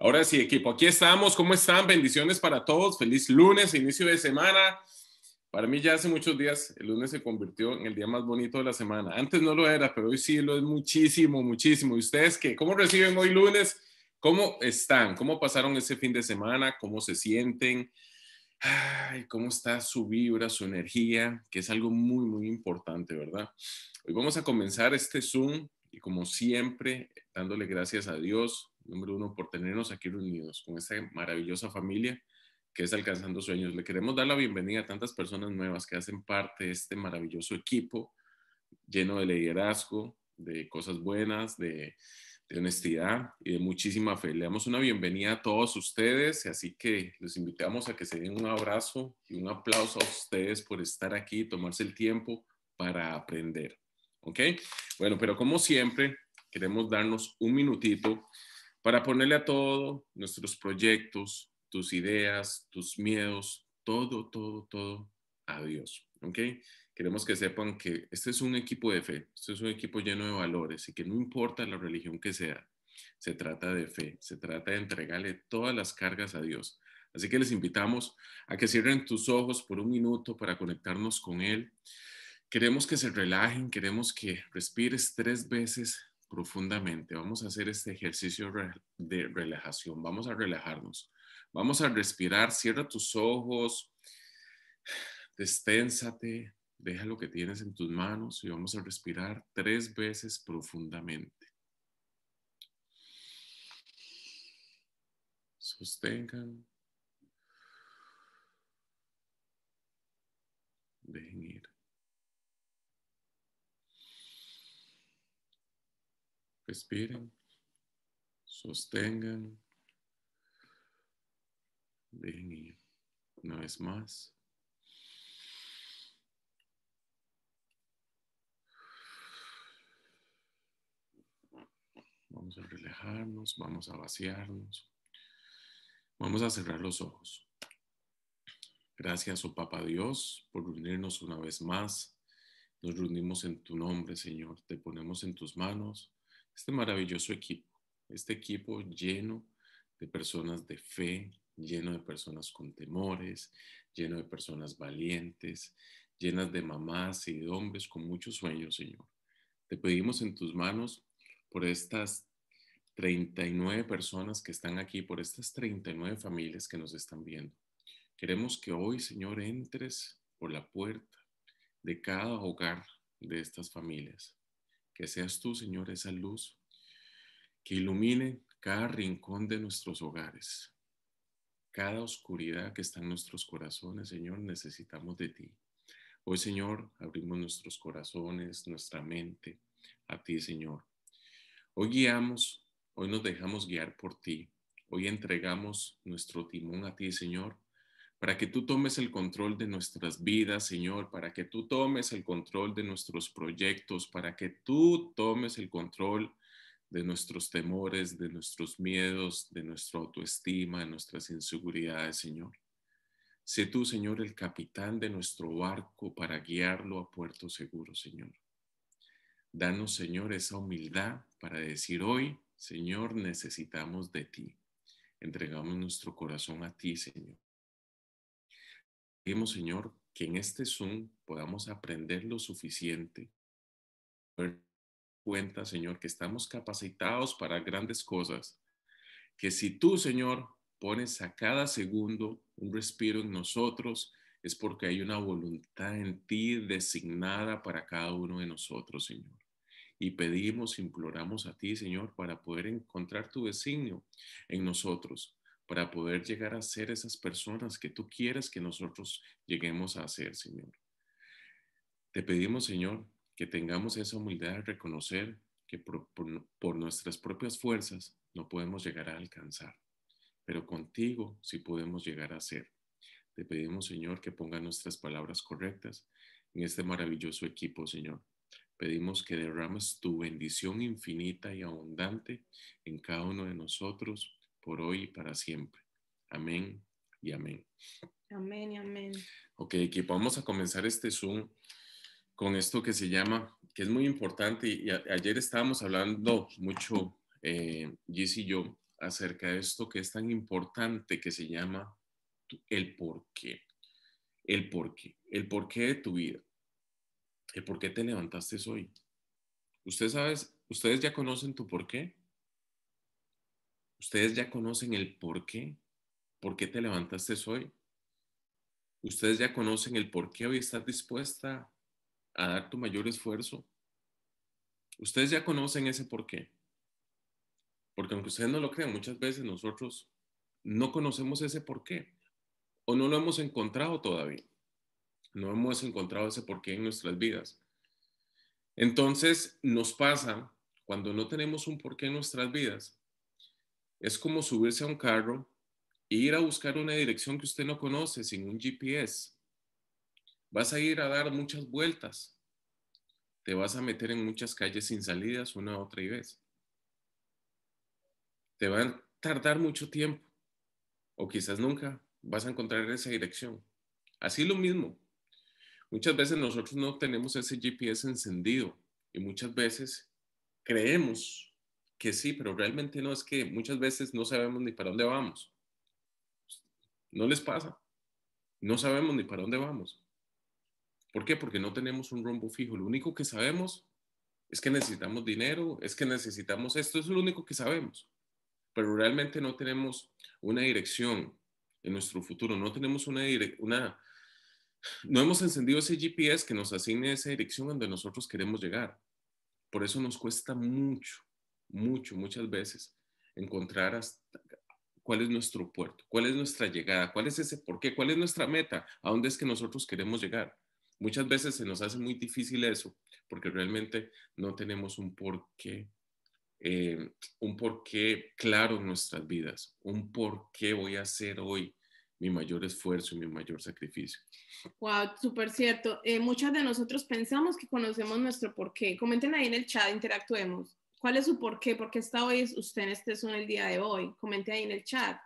Ahora sí, equipo, aquí estamos. ¿Cómo están? Bendiciones para todos. Feliz lunes, inicio de semana. Para mí ya hace muchos días el lunes se convirtió en el día más bonito de la semana. Antes no lo era, pero hoy sí lo es muchísimo, muchísimo. ¿Y ustedes qué? ¿Cómo reciben hoy lunes? ¿Cómo están? ¿Cómo pasaron ese fin de semana? ¿Cómo se sienten? ¿Cómo está su vibra, su energía? Que es algo muy, muy importante, ¿verdad? Hoy vamos a comenzar este Zoom y como siempre, dándole gracias a Dios número uno, por tenernos aquí reunidos con esta maravillosa familia que es Alcanzando Sueños. Le queremos dar la bienvenida a tantas personas nuevas que hacen parte de este maravilloso equipo lleno de liderazgo, de cosas buenas, de, honestidad y de muchísima fe. Le damos una bienvenida a todos ustedes, así que los invitamos a que se den un abrazo y un aplauso a ustedes por estar aquí, y tomarse el tiempo para aprender. ¿Ok? Bueno, pero como siempre, queremos darnos un minutito para ponerle a todo, nuestros proyectos, tus ideas, tus miedos, todo, todo, todo a Dios. ¿Ok? Queremos que sepan que este es un equipo de fe, este es un equipo lleno de valores y que no importa la religión que sea, se trata de fe, se trata de entregarle todas las cargas a Dios. Así que les invitamos a que cierren tus ojos por un minuto para conectarnos con Él. Queremos que se relajen, queremos que respires tres veces profundamente. Vamos a hacer este ejercicio de relajación. Vamos a relajarnos. Vamos a respirar. Cierra tus ojos. Desténsate. Deja lo que tienes en tus manos y vamos a respirar tres veces profundamente. Sostengan respiren, sostengan, ven una vez más. Vamos a relajarnos, vamos a vaciarnos. Vamos a cerrar los ojos. Gracias, oh Papa Dios, por reunirnos una vez más. Nos reunimos en tu nombre, Señor. Te ponemos en tus manos este maravilloso equipo, este equipo lleno de personas de fe, lleno de personas con temores, lleno de personas valientes, llenas de mamás y de hombres con muchos sueños, Señor. Te pedimos en tus manos por estas 39 personas que están aquí, por estas 39 familias que nos están viendo. Queremos que hoy, Señor, entres por la puerta de cada hogar de estas familias que seas tú, Señor, esa luz que ilumine cada rincón de nuestros hogares, cada oscuridad que está en nuestros corazones, Señor, necesitamos de ti. Hoy, Señor, abrimos nuestros corazones, nuestra mente a ti, Señor. Hoy guiamos, hoy nos dejamos guiar por ti. Hoy entregamos nuestro timón a ti, Señor, para que tú tomes el control de nuestras vidas, Señor, para que tú tomes el control de nuestros proyectos, para que tú tomes el control de nuestros temores, de nuestros miedos, de nuestra autoestima, de nuestras inseguridades, Señor. Sé tú, Señor, el capitán de nuestro barco para guiarlo a puerto seguro, Señor. Danos, Señor, esa humildad para decir hoy, Señor, necesitamos de ti. Entregamos nuestro corazón a ti, Señor pedimos, Señor, que en este Zoom podamos aprender lo suficiente. Cuenta, Señor, que estamos capacitados para grandes cosas. Que si tú, Señor, pones a cada segundo un respiro en nosotros, es porque hay una voluntad en ti designada para cada uno de nosotros, Señor. Y pedimos, imploramos a ti, Señor, para poder encontrar tu designio en nosotros, para poder llegar a ser esas personas que tú quieres que nosotros lleguemos a ser, Señor. Te pedimos, Señor, que tengamos esa humildad de reconocer que por, nuestras propias fuerzas no podemos llegar a alcanzar, pero contigo sí podemos llegar a ser. Te pedimos, Señor, que ponga nuestras palabras correctas en este maravilloso equipo, Señor. Pedimos que derrames tu bendición infinita y abundante en cada uno de nosotros por hoy y para siempre. Amén y amén. Amén y amén. Ok, equipo, vamos a comenzar este Zoom con esto que se llama, que es muy importante, y ayer estábamos hablando mucho, eh, Gis y yo, acerca de esto que es tan importante que se llama el por qué. El porqué, El porqué de tu vida. El por qué te levantaste hoy. Ustedes, sabes, ustedes ya conocen tu por qué. Ustedes ya conocen el por qué. ¿Por qué te levantaste hoy? Ustedes ya conocen el por qué hoy estás dispuesta a dar tu mayor esfuerzo. Ustedes ya conocen ese por qué. Porque aunque ustedes no lo crean, muchas veces nosotros no conocemos ese por qué. O no lo hemos encontrado todavía. No hemos encontrado ese por qué en nuestras vidas. Entonces nos pasa, cuando no tenemos un porqué en nuestras vidas, es como subirse a un carro e ir a buscar una dirección que usted no conoce sin un GPS. Vas a ir a dar muchas vueltas. Te vas a meter en muchas calles sin salidas una, otra y vez. Te va a tardar mucho tiempo o quizás nunca vas a encontrar esa dirección. Así lo mismo. Muchas veces nosotros no tenemos ese GPS encendido y muchas veces creemos que sí, pero realmente no, es que muchas veces no sabemos ni para dónde vamos. ¿No les pasa? No sabemos ni para dónde vamos. ¿Por qué? Porque no tenemos un rumbo fijo. Lo único que sabemos es que necesitamos dinero, es que necesitamos esto, es lo único que sabemos. Pero realmente no tenemos una dirección en nuestro futuro, no tenemos una, una no hemos encendido ese GPS que nos asigne esa dirección donde nosotros queremos llegar. Por eso nos cuesta mucho mucho, muchas veces, encontrar cuál es nuestro puerto, cuál es nuestra llegada, cuál es ese por qué, cuál es nuestra meta, a dónde es que nosotros queremos llegar. Muchas veces se nos hace muy difícil eso, porque realmente no tenemos un por qué eh, un porqué claro en nuestras vidas, un por qué voy a hacer hoy mi mayor esfuerzo, mi mayor sacrificio. Wow, súper cierto. Eh, muchas de nosotros pensamos que conocemos nuestro qué Comenten ahí en el chat, interactuemos. ¿Cuál es su por qué? ¿Por qué está hoy usted en este Zoom el día de hoy? Comente ahí en el chat.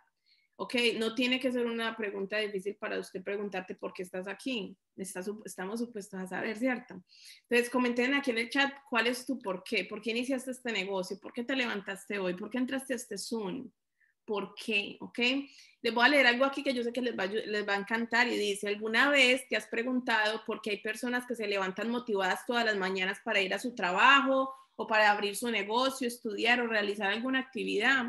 Ok, no tiene que ser una pregunta difícil para usted preguntarte por qué estás aquí. estamos supuestos a saber, ¿cierto? Entonces, comenten aquí en el chat cuál es tu por qué. ¿Por qué iniciaste este negocio? ¿Por qué te levantaste hoy? ¿Por qué entraste a este Zoom? ¿Por qué? ¿Ok? Les voy a leer algo aquí que yo sé que les va, les va a encantar y dice, ¿alguna vez te has preguntado por qué hay personas que se levantan motivadas todas las mañanas para ir a su trabajo o para abrir su negocio, estudiar o realizar alguna actividad,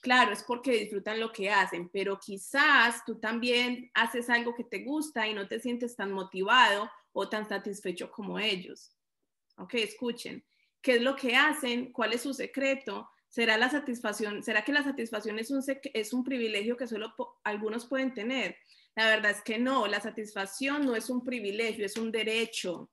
claro, es porque disfrutan lo que hacen, pero quizás tú también haces algo que te gusta y no te sientes tan motivado o tan satisfecho como ellos. Ok, escuchen, ¿qué es lo que hacen? ¿Cuál es su secreto? ¿Será la satisfacción? ¿Será que la satisfacción es un, es un privilegio que solo algunos pueden tener? La verdad es que no, la satisfacción no es un privilegio, es un derecho.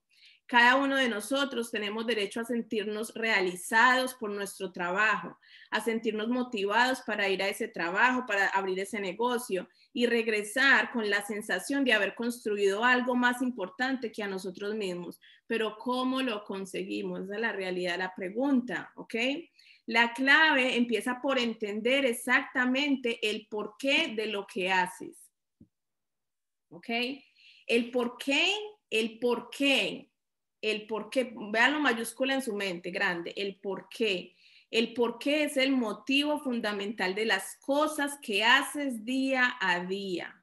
Cada uno de nosotros tenemos derecho a sentirnos realizados por nuestro trabajo, a sentirnos motivados para ir a ese trabajo, para abrir ese negocio y regresar con la sensación de haber construido algo más importante que a nosotros mismos. Pero ¿cómo lo conseguimos? Esa es la realidad, la pregunta, ¿ok? La clave empieza por entender exactamente el porqué de lo que haces. ¿Ok? El porqué, el porqué el por qué, veanlo mayúscula en su mente, grande, el por qué. El por qué es el motivo fundamental de las cosas que haces día a día.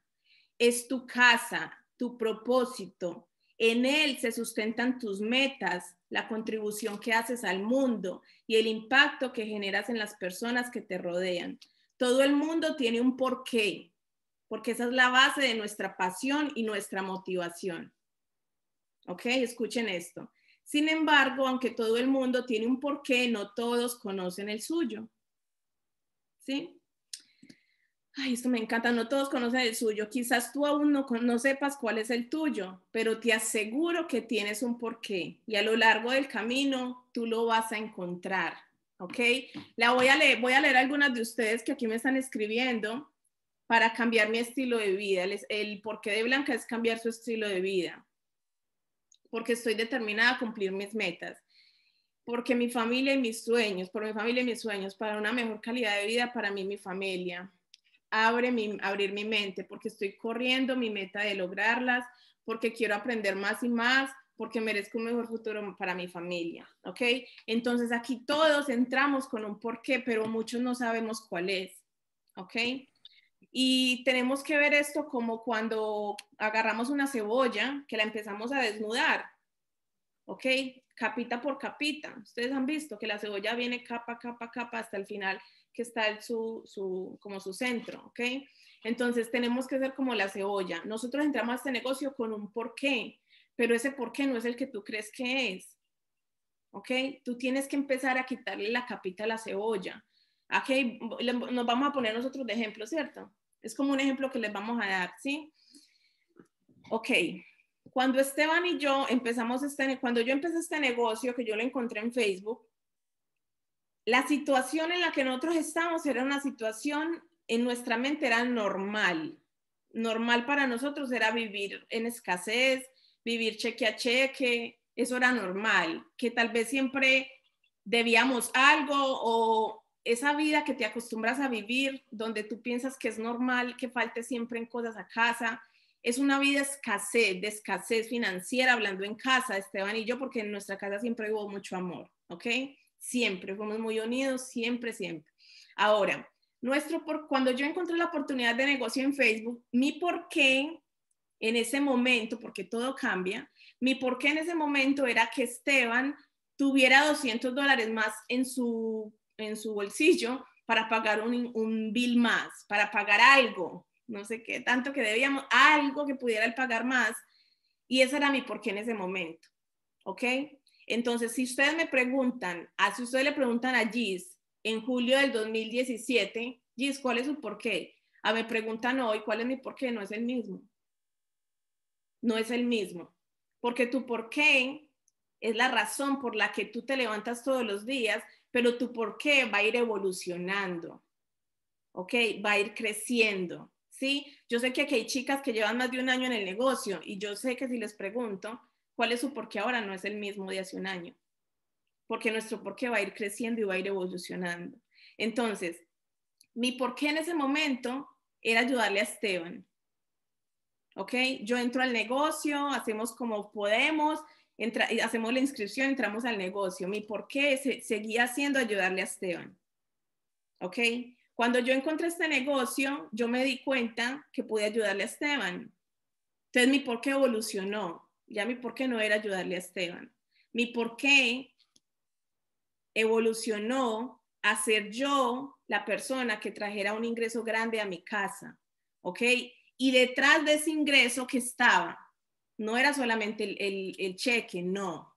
Es tu casa, tu propósito. En él se sustentan tus metas, la contribución que haces al mundo y el impacto que generas en las personas que te rodean. Todo el mundo tiene un porqué, porque esa es la base de nuestra pasión y nuestra motivación. ¿ok? Escuchen esto. Sin embargo, aunque todo el mundo tiene un porqué, no todos conocen el suyo. ¿Sí? Ay, esto me encanta, no todos conocen el suyo. Quizás tú aún no, no sepas cuál es el tuyo, pero te aseguro que tienes un porqué y a lo largo del camino tú lo vas a encontrar. ¿Ok? La voy a leer, voy a leer algunas de ustedes que aquí me están escribiendo para cambiar mi estilo de vida. el porqué de Blanca es cambiar su estilo de vida porque estoy determinada a cumplir mis metas, porque mi familia y mis sueños, por mi familia y mis sueños, para una mejor calidad de vida para mí y mi familia. Abre mi, abrir mi mente, porque estoy corriendo mi meta de lograrlas, porque quiero aprender más y más, porque merezco un mejor futuro para mi familia, ¿ok? Entonces aquí todos entramos con un porqué, pero muchos no sabemos cuál es, ¿ok? Y tenemos que ver esto como cuando agarramos una cebolla que la empezamos a desnudar, ¿ok? Capita por capita. Ustedes han visto que la cebolla viene capa, capa, capa hasta el final que está el, su, como su centro, ¿ok? Entonces tenemos que ser como la cebolla. Nosotros entramos a este negocio con un porqué, pero ese porqué no es el que tú crees que es, ¿ok? Tú tienes que empezar a quitarle la capita a la cebolla Ok, nos vamos a poner nosotros de ejemplo, ¿cierto? Es como un ejemplo que les vamos a dar, ¿sí? Ok, cuando Esteban y yo empezamos este, cuando yo empecé este negocio que yo lo encontré en Facebook, la situación en la que nosotros estamos era una situación en nuestra mente era normal. Normal para nosotros era vivir en escasez, vivir cheque a cheque, eso era normal, que tal vez siempre debíamos algo o esa vida que te acostumbras a vivir, donde tú piensas que es normal que falte siempre en cosas a casa, es una vida escasez, de escasez financiera, hablando en casa, Esteban y yo, porque en nuestra casa siempre hubo mucho amor, ¿ok? Siempre, fuimos muy unidos, siempre, siempre. Ahora, nuestro por, cuando yo encontré la oportunidad de negocio en Facebook, mi por qué en ese momento, porque todo cambia, mi por qué en ese momento era que Esteban tuviera 200 dólares más en su en su bolsillo para pagar un, un bill más, para pagar algo, no sé qué, tanto que debíamos, algo que pudiera el pagar más. Y ese era mi porqué en ese momento. ¿Ok? Entonces, si ustedes me preguntan, si ustedes le preguntan a Gis en julio del 2017, Gis, ¿cuál es su porqué? A me preguntan hoy, ¿cuál es mi qué? No es el mismo. No es el mismo. Porque tu qué es la razón por la que tú te levantas todos los días pero tu por qué va a ir evolucionando, ¿ok? Va a ir creciendo, ¿sí? Yo sé que aquí hay chicas que llevan más de un año en el negocio y yo sé que si les pregunto cuál es su por qué ahora no es el mismo de hace un año, porque nuestro por qué va a ir creciendo y va a ir evolucionando. Entonces, mi por qué en ese momento era ayudarle a Esteban. ¿Ok? Yo entro al negocio, hacemos como podemos, hacemos la inscripción, entramos al negocio. Mi por qué seguía haciendo ayudarle a Esteban. ¿Ok? Cuando yo encontré este negocio, yo me di cuenta que pude ayudarle a Esteban. Entonces mi por qué evolucionó. Ya mi por qué no era ayudarle a Esteban. Mi por qué evolucionó a ser yo la persona que trajera un ingreso grande a mi casa. ¿Ok? Y detrás de ese ingreso que estaba no era solamente el, cheque, no.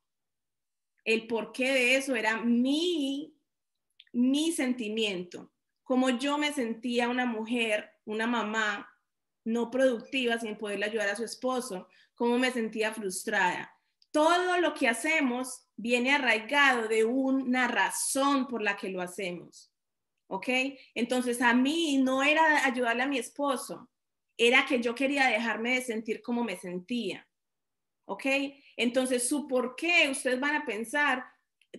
El porqué de eso era mi, mi sentimiento, como yo me sentía una mujer, una mamá no productiva sin poderle ayudar a su esposo, cómo me sentía frustrada. Todo lo que hacemos viene arraigado de una razón por la que lo hacemos. ¿Ok? Entonces a mí no era ayudarle a mi esposo, era que yo quería dejarme de sentir como me sentía. ¿ok? Entonces, su por qué, ustedes van a pensar,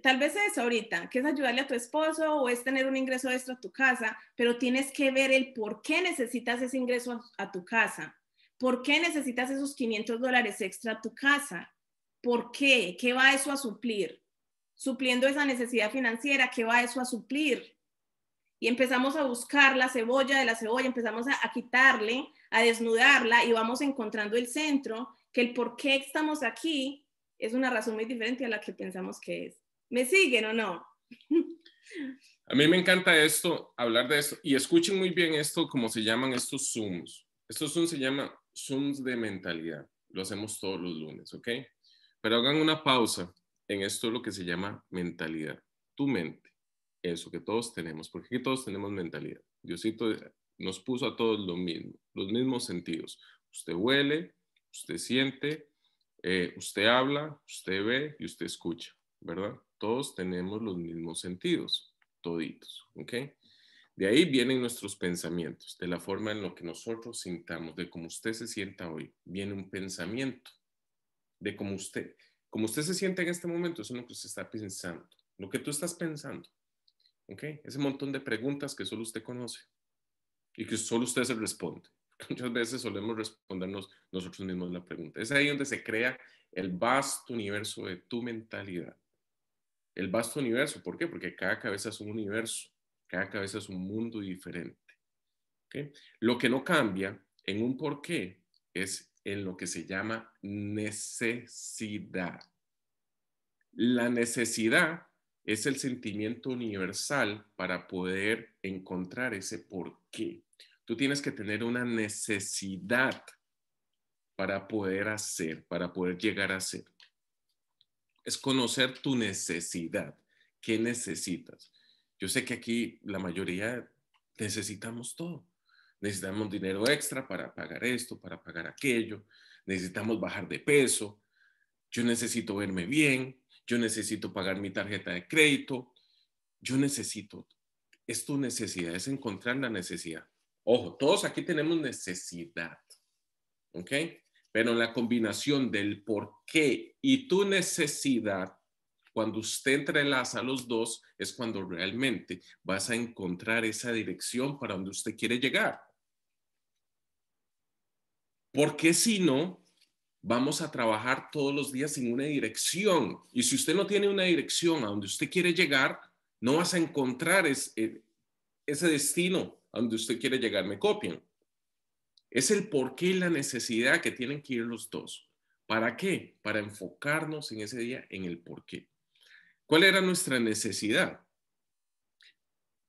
tal vez es ahorita, que es ayudarle a tu esposo o es tener un ingreso extra a tu casa, pero tienes que ver el por qué necesitas ese ingreso a, tu casa, por qué necesitas esos 500 dólares extra a tu casa, por qué, qué va eso a suplir, supliendo esa necesidad financiera, qué va eso a suplir. Y empezamos a buscar la cebolla de la cebolla, empezamos a quitarle, a desnudarla y vamos encontrando el centro que el por qué estamos aquí es una razón muy diferente a la que pensamos que es. ¿Me siguen o no? A mí me encanta esto, hablar de esto. Y escuchen muy bien esto, cómo se llaman estos Zooms. Estos Zooms se llaman Zooms de mentalidad. Lo hacemos todos los lunes, ¿ok? Pero hagan una pausa en esto lo que se llama mentalidad. Tu mente. Eso que todos tenemos. Porque todos tenemos mentalidad. Diosito nos puso a todos lo mismo, los mismos sentidos. Usted huele, Usted siente, eh, usted habla, usted ve y usted escucha, ¿verdad? Todos tenemos los mismos sentidos, toditos, ¿ok? De ahí vienen nuestros pensamientos, de la forma en lo que nosotros sintamos, de cómo usted se sienta hoy, viene un pensamiento, de cómo usted, como usted se siente en este momento, eso es lo que usted está pensando, lo que tú estás pensando, ¿ok? Ese montón de preguntas que solo usted conoce y que solo usted se responde. muchas veces solemos respondernos nosotros mismos la pregunta. Es ahí donde se crea el vasto universo de tu mentalidad. El vasto universo, ¿por qué? Porque cada cabeza es un universo, cada cabeza es un mundo diferente. Lo que no cambia en un por qué es en lo que se llama necesidad. La necesidad es el sentimiento universal para poder encontrar ese por qué. Tú tienes que tener una necesidad para poder hacer, para poder llegar a ser. Es conocer tu necesidad. ¿Qué necesitas? Yo sé que aquí la mayoría necesitamos todo. Necesitamos dinero extra para pagar esto, para pagar aquello. Necesitamos bajar de peso. Yo necesito verme bien. Yo necesito pagar mi tarjeta de crédito. Yo necesito. Es tu necesidad, es encontrar la necesidad. Ojo, todos aquí tenemos necesidad, ¿ok? Pero la combinación del por qué y tu necesidad, cuando usted entrelaza los dos, es cuando realmente vas a encontrar esa dirección para donde usted quiere llegar. Porque si no, vamos a trabajar todos los días sin una dirección. Y si usted no tiene una dirección a donde usted quiere llegar, no vas a encontrar eh, ese destino a donde usted quiere llegar, me copian. Es el porqué y la necesidad que tienen que ir los dos. ¿Para qué? Para enfocarnos en ese día en el porqué. ¿Cuál era nuestra necesidad?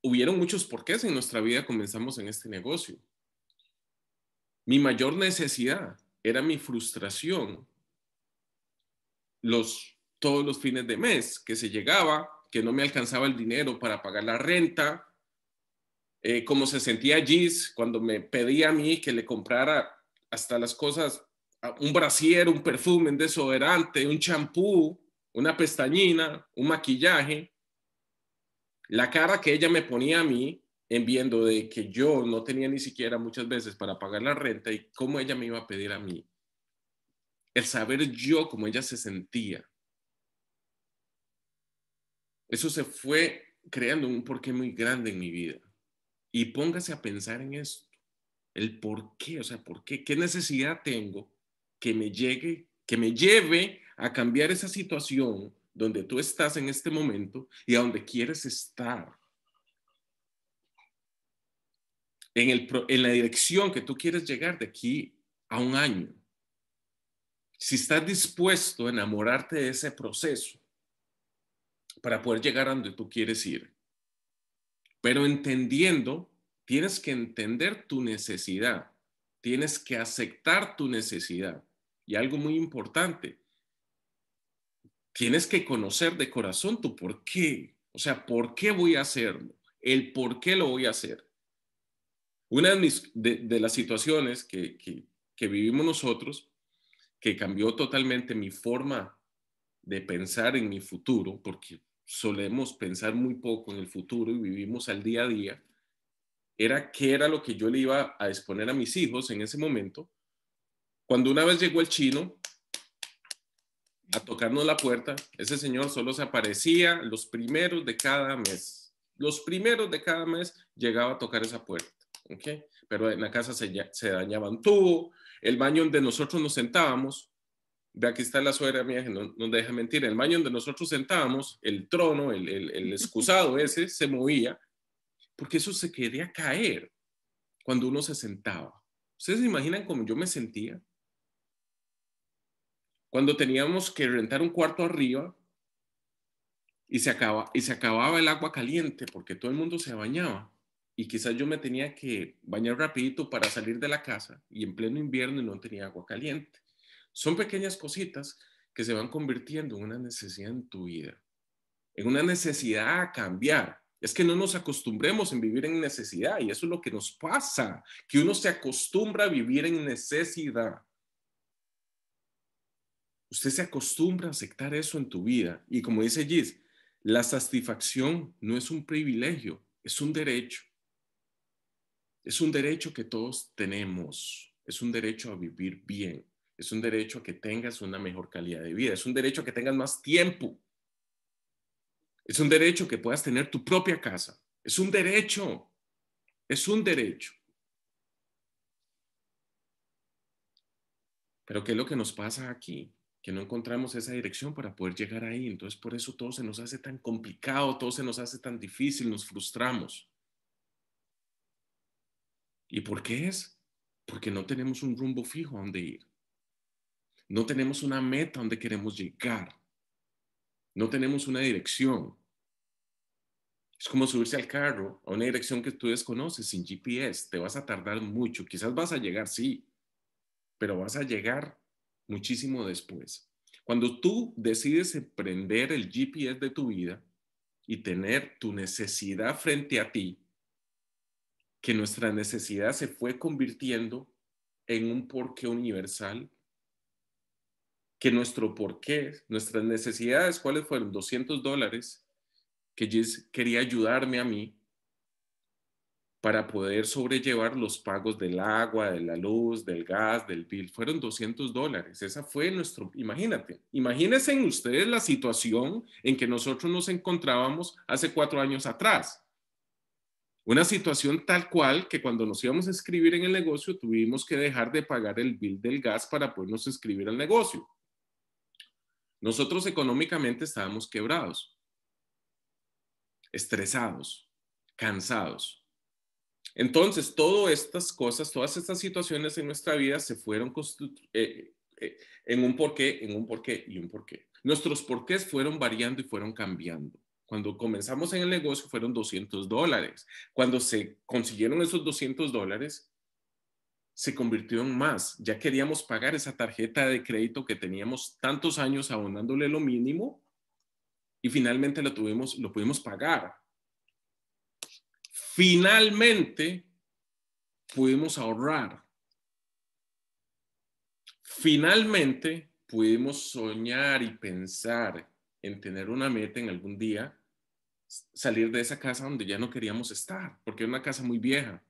Hubieron muchos porqués en nuestra vida, comenzamos en este negocio. Mi mayor necesidad era mi frustración. Los, todos los fines de mes que se llegaba, que no me alcanzaba el dinero para pagar la renta, eh, cómo se sentía Gis cuando me pedía a mí que le comprara hasta las cosas, un brasier, un perfume, un desodorante, un champú, una pestañina, un maquillaje. La cara que ella me ponía a mí en viendo de que yo no tenía ni siquiera muchas veces para pagar la renta y cómo ella me iba a pedir a mí. El saber yo cómo ella se sentía. Eso se fue creando un porqué muy grande en mi vida. Y póngase a pensar en esto, el por qué, o sea, por qué, qué necesidad tengo que me llegue, que me lleve a cambiar esa situación donde tú estás en este momento y a donde quieres estar. En, en la dirección que tú quieres llegar de aquí a un año. Si estás dispuesto a enamorarte de ese proceso para poder llegar a donde tú quieres ir. Pero entendiendo, tienes que entender tu necesidad, tienes que aceptar tu necesidad. Y algo muy importante, tienes que conocer de corazón tu por qué. O sea, ¿por qué voy a hacerlo? El por qué lo voy a hacer. Una de, las situaciones que, que vivimos nosotros, que cambió totalmente mi forma de pensar en mi futuro, porque solemos pensar muy poco en el futuro y vivimos al día a día, era qué era lo que yo le iba a exponer a mis hijos en ese momento. Cuando una vez llegó el chino a tocarnos la puerta, ese señor solo se aparecía los primeros de cada mes. Los primeros de cada mes llegaba a tocar esa puerta, ¿ok? Pero en la casa se, dañaban todo, el baño donde nosotros nos sentábamos aquí está la suegra mía que no, deja mentir. El baño donde nosotros sentábamos, el trono, el, excusado ese, se movía, porque eso se quería caer cuando uno se sentaba. ¿Ustedes se imaginan cómo yo me sentía? Cuando teníamos que rentar un cuarto arriba y se, acaba, y se acababa el agua caliente porque todo el mundo se bañaba y quizás yo me tenía que bañar rapidito para salir de la casa y en pleno invierno no tenía agua caliente son pequeñas cositas que se van convirtiendo en una necesidad en tu vida, en una necesidad a cambiar. Es que no nos acostumbremos en vivir en necesidad y eso es lo que nos pasa, que uno se acostumbra a vivir en necesidad. Usted se acostumbra a aceptar eso en tu vida y como dice Gis, la satisfacción no es un privilegio, es un derecho. Es un derecho que todos tenemos, es un derecho a vivir bien es un derecho a que tengas una mejor calidad de vida, es un derecho a que tengas más tiempo, es un derecho a que puedas tener tu propia casa, es un derecho, es un derecho. Pero ¿qué es lo que nos pasa aquí? Que no encontramos esa dirección para poder llegar ahí. Entonces por eso todo se nos hace tan complicado, todo se nos hace tan difícil, nos frustramos. ¿Y por qué es? Porque no tenemos un rumbo fijo a dónde ir. No tenemos una meta donde queremos llegar. No tenemos una dirección. Es como subirse al carro a una dirección que tú desconoces sin GPS. Te vas a tardar mucho. Quizás vas a llegar, sí, pero vas a llegar muchísimo después. Cuando tú decides emprender el GPS de tu vida y tener tu necesidad frente a ti, que nuestra necesidad se fue convirtiendo en un porqué universal, que nuestro porqué, nuestras necesidades, cuáles fueron 200 dólares que quería ayudarme a mí para poder sobrellevar los pagos del agua, de la luz, del gas, del bill. Fueron 200 dólares. Esa fue nuestro, imagínate, imagínense ustedes la situación en que nosotros nos encontrábamos hace cuatro años atrás. Una situación tal cual que cuando nos íbamos a escribir en el negocio tuvimos que dejar de pagar el bill del gas para podernos escribir al negocio. Nosotros económicamente estábamos quebrados, estresados, cansados. Entonces, todas estas cosas, todas estas situaciones en nuestra vida se fueron construyendo eh, eh, en un porqué, en un porqué y un porqué. Nuestros porqués fueron variando y fueron cambiando. Cuando comenzamos en el negocio fueron 200 dólares. Cuando se consiguieron esos 200 dólares, se convirtió en más. Ya queríamos pagar esa tarjeta de crédito que teníamos tantos años abonándole lo mínimo y finalmente lo tuvimos, lo pudimos pagar. Finalmente pudimos ahorrar. Finalmente pudimos soñar y pensar en tener una meta en algún día, salir de esa casa donde ya no queríamos estar, porque era una casa muy vieja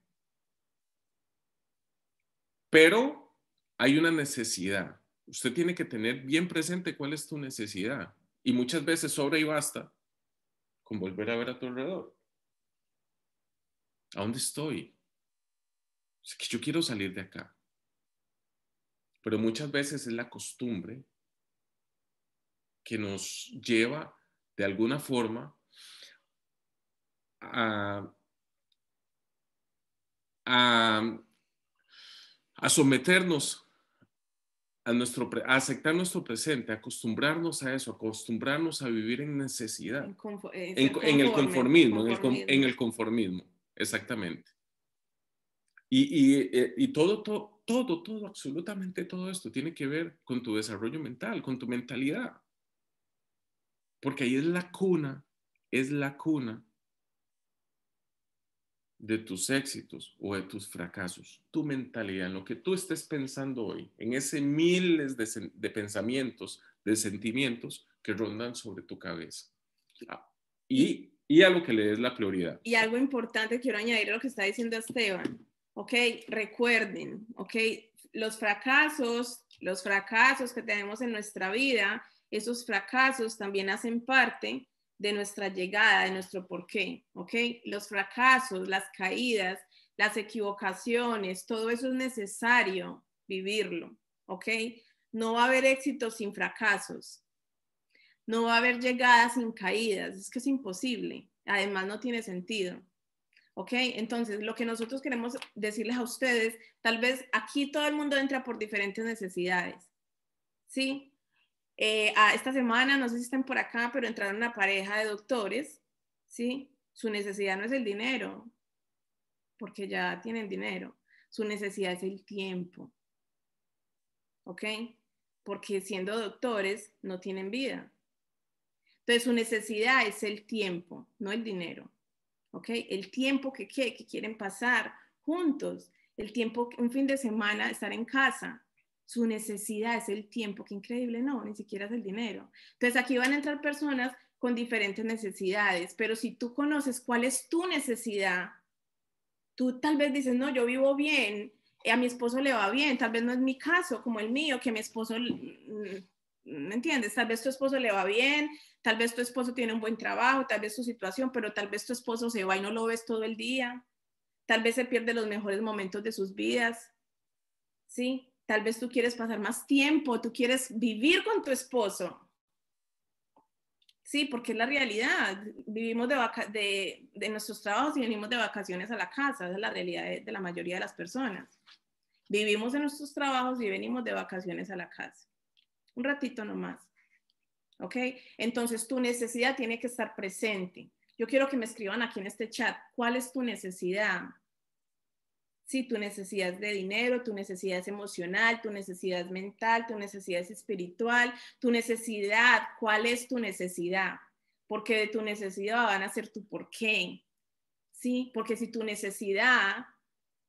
pero hay una necesidad. Usted tiene que tener bien presente cuál es tu necesidad. Y muchas veces sobra y basta con volver a ver a tu alrededor. ¿A dónde estoy? Es yo quiero salir de acá. Pero muchas veces es la costumbre que nos lleva de alguna forma a a someternos a, nuestro, a aceptar nuestro presente, acostumbrarnos a eso, acostumbrarnos a vivir en necesidad, en, el conformismo, En, el, conformismo, exactamente. Y, eh, todo, todo, todo, todo, absolutamente todo esto tiene que ver con tu desarrollo mental, con tu mentalidad. Porque ahí es la cuna, es la cuna de tus éxitos o de tus fracasos, tu mentalidad, en lo que tú estés pensando hoy, en ese miles de, pensamientos, de sentimientos que rondan sobre tu cabeza. Ah, y, y a lo que le des la prioridad. Y algo importante quiero añadir a lo que está diciendo Esteban. Ok, recuerden, ok, los fracasos, los fracasos que tenemos en nuestra vida, esos fracasos también hacen parte de nuestra llegada, de nuestro porqué, ¿ok? Los fracasos, las caídas, las equivocaciones, todo eso es necesario vivirlo, ¿ok? No va a haber éxito sin fracasos, no va a haber llegadas sin caídas, es que es imposible, además no tiene sentido, ¿ok? Entonces, lo que nosotros queremos decirles a ustedes, tal vez aquí todo el mundo entra por diferentes necesidades, ¿sí? Eh, esta semana, no sé si están por acá, pero entraron una pareja de doctores, ¿sí? Su necesidad no es el dinero, porque ya tienen dinero. Su necesidad es el tiempo. ¿Ok? Porque siendo doctores no tienen vida. Entonces su necesidad es el tiempo, no el dinero. ¿Ok? El tiempo que quieren pasar juntos. El tiempo, un fin de semana, estar en casa, su necesidad es el tiempo, qué increíble, no, ni siquiera es el dinero. Entonces aquí van a entrar personas con diferentes necesidades, pero si tú conoces cuál es tu necesidad, tú tal vez dices, no, yo vivo bien, eh, a mi esposo le va bien, tal vez no es mi caso como el mío, que mi esposo, mm, mm, ¿me entiendes? Tal vez tu esposo le va bien, tal vez tu esposo tiene un buen trabajo, tal vez su situación, pero tal vez tu esposo se va y no lo ves todo el día, tal vez se pierde los mejores momentos de sus vidas, ¿sí? Tal vez tú quieres pasar más tiempo, tú quieres vivir con tu esposo. Sí, porque es la realidad. Vivimos de, nuestros trabajos y venimos de vacaciones a la casa. Esa es la realidad de, la mayoría de las personas. Vivimos en nuestros trabajos y venimos de vacaciones a la casa. Un ratito nomás. ¿Ok? Entonces tu necesidad tiene que estar presente. Yo quiero que me escriban aquí en este chat, ¿cuál es tu necesidad? si Tu necesidad de dinero, tu necesidad emocional, tu necesidad mental, tu necesidad espiritual, tu necesidad, ¿cuál es tu necesidad? Porque de tu necesidad van a ser tu por qué, ¿sí? Porque si tu necesidad,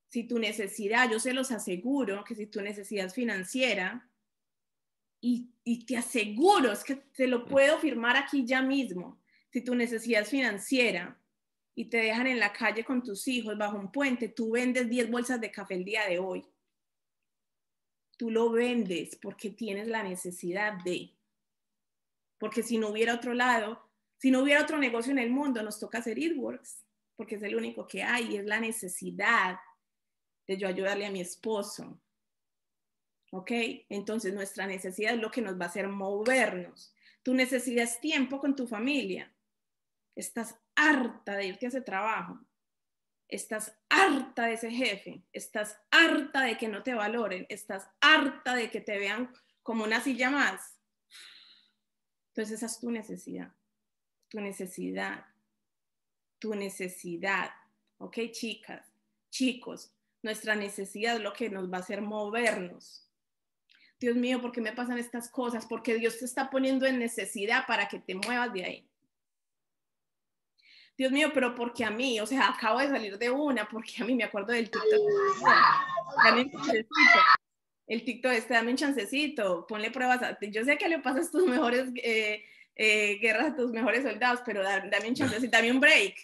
si tu necesidad, yo se los aseguro que si tu necesidad es financiera, y, y te aseguro, es que te lo puedo firmar aquí ya mismo, si tu necesidad es financiera, y te dejan en la calle con tus hijos bajo un puente, tú vendes 10 bolsas de café el día de hoy. Tú lo vendes porque tienes la necesidad de. Porque si no hubiera otro lado, si no hubiera otro negocio en el mundo, nos toca hacer Eatworks, porque es el único que hay y es la necesidad de yo ayudarle a mi esposo. ¿Ok? Entonces nuestra necesidad es lo que nos va a hacer movernos. Tú necesitas tiempo con tu familia. Estás harta de irte a ese trabajo, estás harta de ese jefe, estás harta de que no te valoren, estás harta de que te vean como una silla más. Entonces esa es tu necesidad, tu necesidad, tu necesidad, ¿ok chicas, chicos? Nuestra necesidad es lo que nos va a hacer movernos. Dios mío, ¿por qué me pasan estas cosas? Porque Dios te está poniendo en necesidad para que te muevas de ahí. Dios mío, pero ¿por qué a mí? O sea, acabo de salir de una, porque a mí? Me acuerdo del TikTok. El TikTok este, dame un chancecito, ponle pruebas. A Yo sé que le pasas tus mejores eh, eh, guerras a tus mejores soldados, pero dame, un chancecito, dame un break.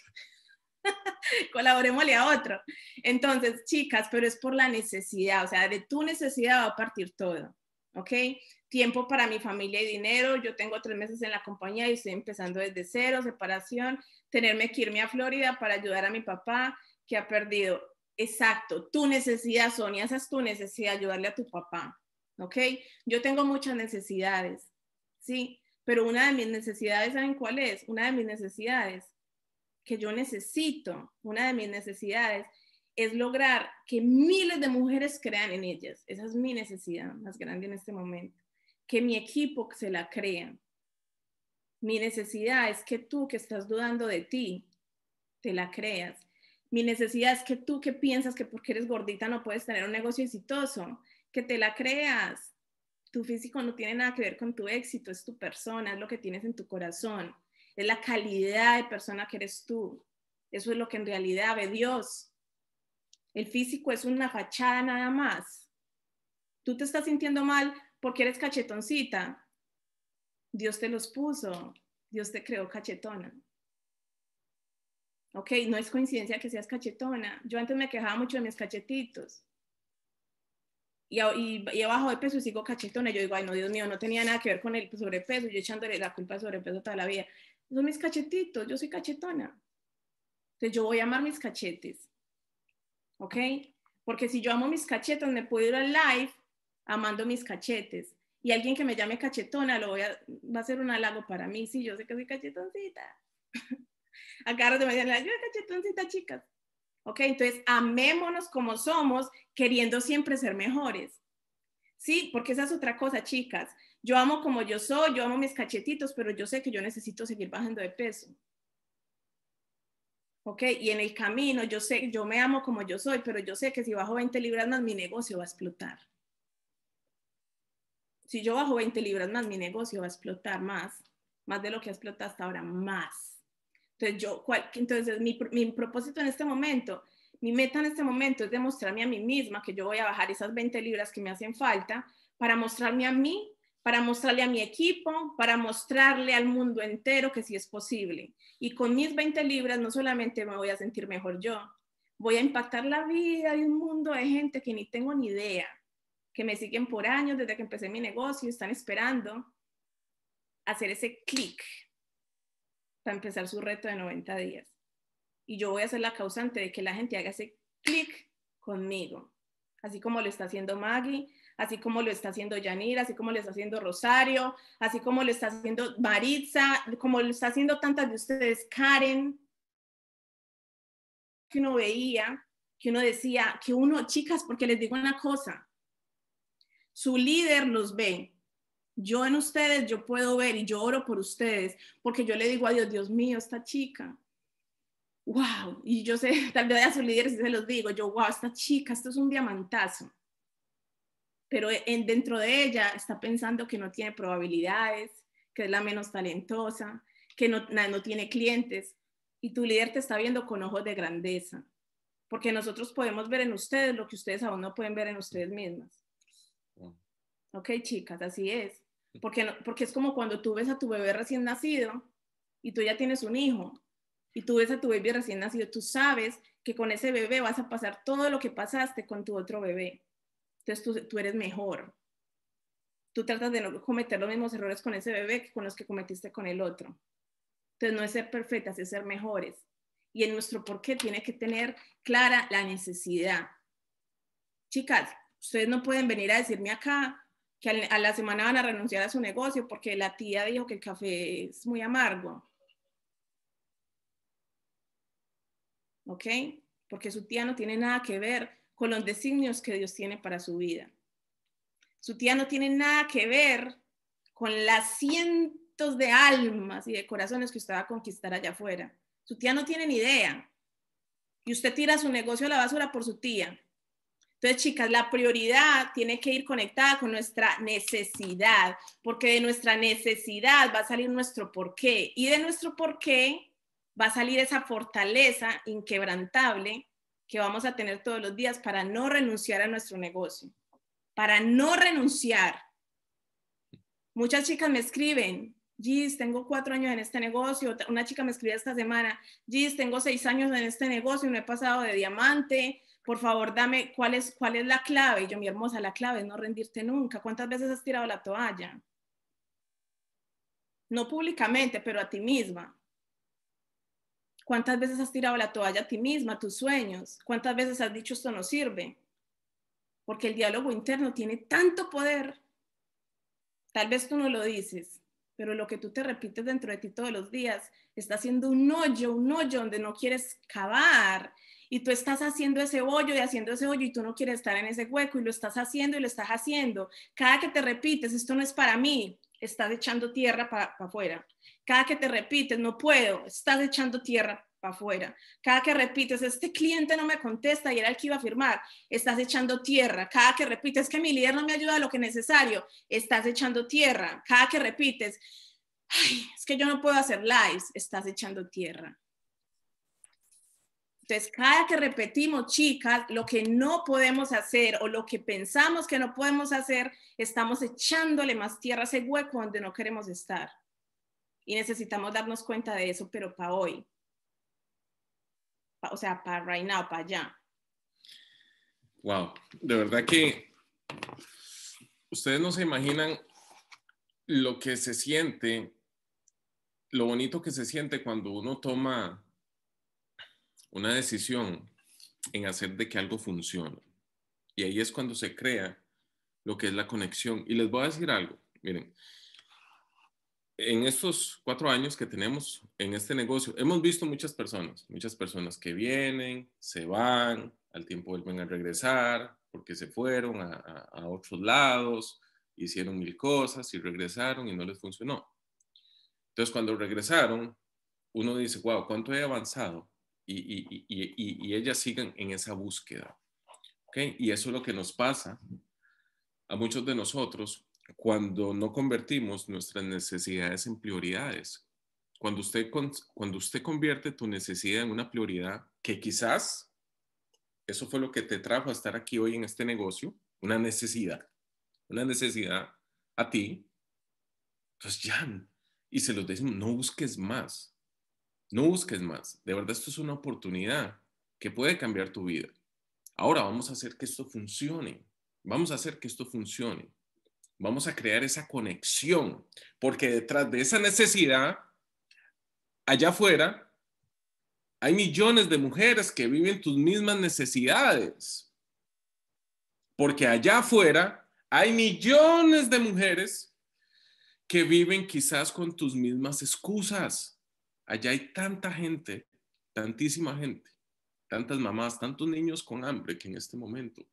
Colaborémosle a otro. Entonces, chicas, pero es por la necesidad, o sea, de tu necesidad va a partir todo, ¿ok? tiempo para mi familia y dinero. Yo tengo tres meses en la compañía y estoy empezando desde cero, separación, tenerme que irme a Florida para ayudar a mi papá que ha perdido. Exacto, tu necesidad, Sonia, esa es tu necesidad, ayudarle a tu papá, ¿ok? Yo tengo muchas necesidades, ¿sí? Pero una de mis necesidades, ¿saben cuál es? Una de mis necesidades que yo necesito, una de mis necesidades es lograr que miles de mujeres crean en ellas. Esa es mi necesidad más grande en este momento. Que mi equipo se la crea, mi necesidad es que tú que estás dudando de ti, te la creas. Mi necesidad es que tú que piensas que porque eres gordita no puedes tener un negocio exitoso, que te la creas. Tu físico no tiene nada que ver con tu éxito, es tu persona, es lo que tienes en tu corazón, es la calidad de persona que eres tú. Eso es lo que en realidad ve Dios. El físico es una fachada nada más. Tú te estás sintiendo mal porque eres cachetoncita, Dios te los puso, Dios te creó cachetona. Ok, no es coincidencia que seas cachetona. Yo antes me quejaba mucho de mis cachetitos. Y, y, y abajo de peso sigo cachetona. Yo digo, ay, no, Dios mío, no tenía nada que ver con el sobrepeso. Yo echándole la culpa al sobrepeso toda la vida. Son mis cachetitos, yo soy cachetona. Entonces yo voy a amar mis cachetes. ¿Ok? Porque si yo amo mis cachetes, me puedo ir al live amando mis cachetes y alguien que me llame cachetona lo voy a, va a ser un halago para mí, sí, yo sé que soy cachetoncita. Acá de me dicen, yo cachetoncita, chicas. Ok, entonces amémonos como somos, queriendo siempre ser mejores. Sí, porque esa es otra cosa, chicas. Yo amo como yo soy, yo amo mis cachetitos, pero yo sé que yo necesito seguir bajando de peso. ¿ok? Y en el camino, yo sé, yo me amo como yo soy, pero yo sé que si bajo 20 libras más, mi negocio va a explotar si yo bajo 20 libras más, mi negocio va a explotar más, más de lo que ha explotado hasta ahora, más. Entonces, yo, entonces mi, mi propósito en este momento, mi meta en este momento es demostrarme a mí misma que yo voy a bajar esas 20 libras que me hacen falta para mostrarme a mí para mostrarle a mi equipo, para mostrarle al mundo entero que sí es posible. Y con mis 20 libras no solamente me voy a sentir mejor yo, voy a impactar la vida de un mundo de gente que ni tengo ni idea que me siguen por años desde que empecé mi negocio, están esperando hacer ese clic para empezar su reto de 90 días. Y yo voy a ser la causante de que la gente haga ese clic conmigo, así como lo está haciendo Maggie, así como lo está haciendo Yanira, así como lo está haciendo Rosario, así como lo está haciendo Maritza, como lo está haciendo tantas de ustedes, Karen, que uno veía, que uno decía, que uno, chicas, porque les digo una cosa, su líder los ve. Yo en ustedes, yo puedo ver y yo oro por ustedes, porque yo le digo a Dios, Dios mío, esta chica, wow, y yo sé, tal vez a su líder se los digo, yo, wow, esta chica, esto es un diamantazo, pero e, dentro de ella está pensando que no tiene probabilidades, que es la menos talentosa, que no tiene clientes, y tu líder te está viendo con ojos de grandeza, porque nosotros podemos ver en ustedes lo que ustedes aún no pueden ver en ustedes mismas. Ok, chicas, así es. Mm. Porque, no, porque es como cuando tú ves a tu bebé recién nacido y tú ya tienes un hijo y tú ves a tu bebé recién nacido, tú sabes que con ese bebé vas a pasar todo lo que pasaste con tu otro bebé. Entonces tú, tú eres mejor. Tú tratas de no cometer los mismos errores con ese bebé que con los que cometiste con el otro. Entonces no es ser perfectas, es ser mejores. Y en nuestro por qué tiene que tener clara la necesidad. Chicas, ustedes no pueden venir a decirme acá que a la semana van a renunciar a su negocio porque la tía dijo que el café es muy amargo. ¿Ok? Porque su tía no tiene nada que ver con los designios que Dios tiene para su vida. Su tía no tiene nada que ver con las cientos de almas y de corazones que usted va a conquistar allá afuera. Su tía no tiene ni idea. Y usted tira su negocio a la basura por su tía. Entonces, chicas, la prioridad tiene que ir conectada con nuestra necesidad, porque de nuestra necesidad va a salir nuestro porqué y de nuestro porqué va a salir esa fortaleza inquebrantable que vamos a tener todos los días para no renunciar a nuestro negocio, para no renunciar. Muchas chicas me escriben, Gis, tengo cuatro años en este negocio. Una chica me escribió esta semana, Gis, tengo seis años en este negocio y me he pasado de diamante por favor, dame cuál es, cuál es la clave. Y yo, mi hermosa, la clave es no rendirte nunca. ¿Cuántas veces has tirado la toalla? No públicamente, pero a ti misma. ¿Cuántas veces has tirado la toalla a ti misma, a tus sueños? ¿Cuántas veces has dicho esto no sirve? Porque el diálogo interno tiene tanto poder. Tal vez tú no lo dices, pero lo que tú te repites dentro de ti todos los días está haciendo un hoyo, un hoyo donde no quieres cavar y tú estás haciendo ese hoyo y haciendo ese hoyo y tú no quieres estar en ese hueco y lo estás haciendo y lo estás haciendo. Cada que te repites, esto no es para mí, estás echando tierra para afuera. Cada que te repites, no puedo, estás echando tierra para afuera. Cada que repites, este cliente no me contesta y era el que iba a firmar, estás echando tierra. Cada que repites, que mi líder no me ayuda a lo que es necesario, estás echando tierra. Cada que repites, es que yo no puedo hacer lives, estás echando tierra entonces, cada que repetimos, chicas, lo que no podemos hacer o lo que pensamos que no podemos hacer, estamos echándole más tierra a ese hueco donde no queremos estar. Y necesitamos darnos cuenta de eso, pero para hoy. o sea, para right now, para allá. Wow, de verdad que ustedes no se imaginan lo que se siente, lo bonito que se siente cuando uno toma una decisión en hacer de que algo funcione. Y ahí es cuando se crea lo que es la conexión. Y les voy a decir algo, miren, en estos cuatro años que tenemos en este negocio, hemos visto muchas personas, muchas personas que vienen, se van, al tiempo vuelven a regresar, porque se fueron a, otros lados, hicieron mil cosas y regresaron y no les funcionó. Entonces, cuando regresaron, uno dice, wow, ¿cuánto he avanzado? y, y, y, y ellas sigan en esa búsqueda. ¿okay? Y eso es lo que nos pasa a muchos de nosotros cuando no convertimos nuestras necesidades en prioridades. Cuando usted, cuando usted convierte tu necesidad en una prioridad, que quizás eso fue lo que te trajo a estar aquí hoy en este negocio, una necesidad, una necesidad a ti, entonces ya, y se los decimos, no busques más, no busques más. De verdad, esto es una oportunidad que puede cambiar tu vida. Ahora vamos a hacer que esto funcione. Vamos a hacer que esto funcione. Vamos a crear esa conexión, porque detrás de esa necesidad, allá afuera, hay millones de mujeres que viven tus mismas necesidades. Porque allá afuera hay millones de mujeres que viven quizás con tus mismas excusas. Allá hay tanta gente, tantísima gente, tantas mamás, tantos niños con hambre que en este momento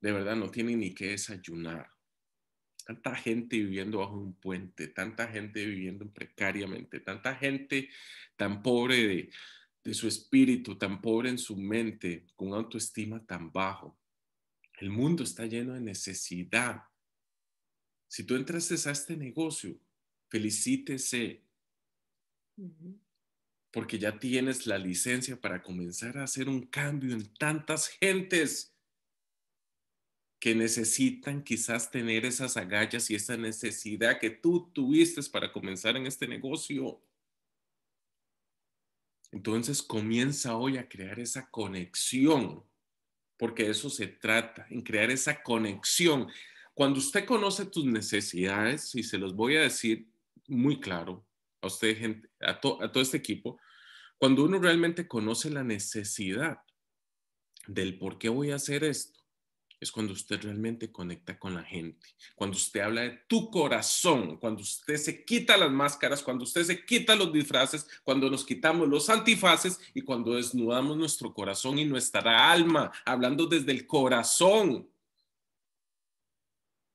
de verdad no tienen ni que desayunar. Tanta gente viviendo bajo un puente, tanta gente viviendo precariamente, tanta gente tan pobre de, su espíritu, tan pobre en su mente, con autoestima tan bajo. El mundo está lleno de necesidad. Si tú entraste a este negocio, felicítese, porque ya tienes la licencia para comenzar a hacer un cambio en tantas gentes que necesitan quizás tener esas agallas y esa necesidad que tú tuviste para comenzar en este negocio. Entonces comienza hoy a crear esa conexión, porque eso se trata, en crear esa conexión. Cuando usted conoce tus necesidades, y se los voy a decir muy claro, a usted, gente, a, todo este equipo, cuando uno realmente conoce la necesidad del por qué voy a hacer esto, es cuando usted realmente conecta con la gente, cuando usted habla de tu corazón, cuando usted se quita las máscaras, cuando usted se quita los disfraces, cuando nos quitamos los antifaces y cuando desnudamos nuestro corazón y nuestra alma, hablando desde el corazón,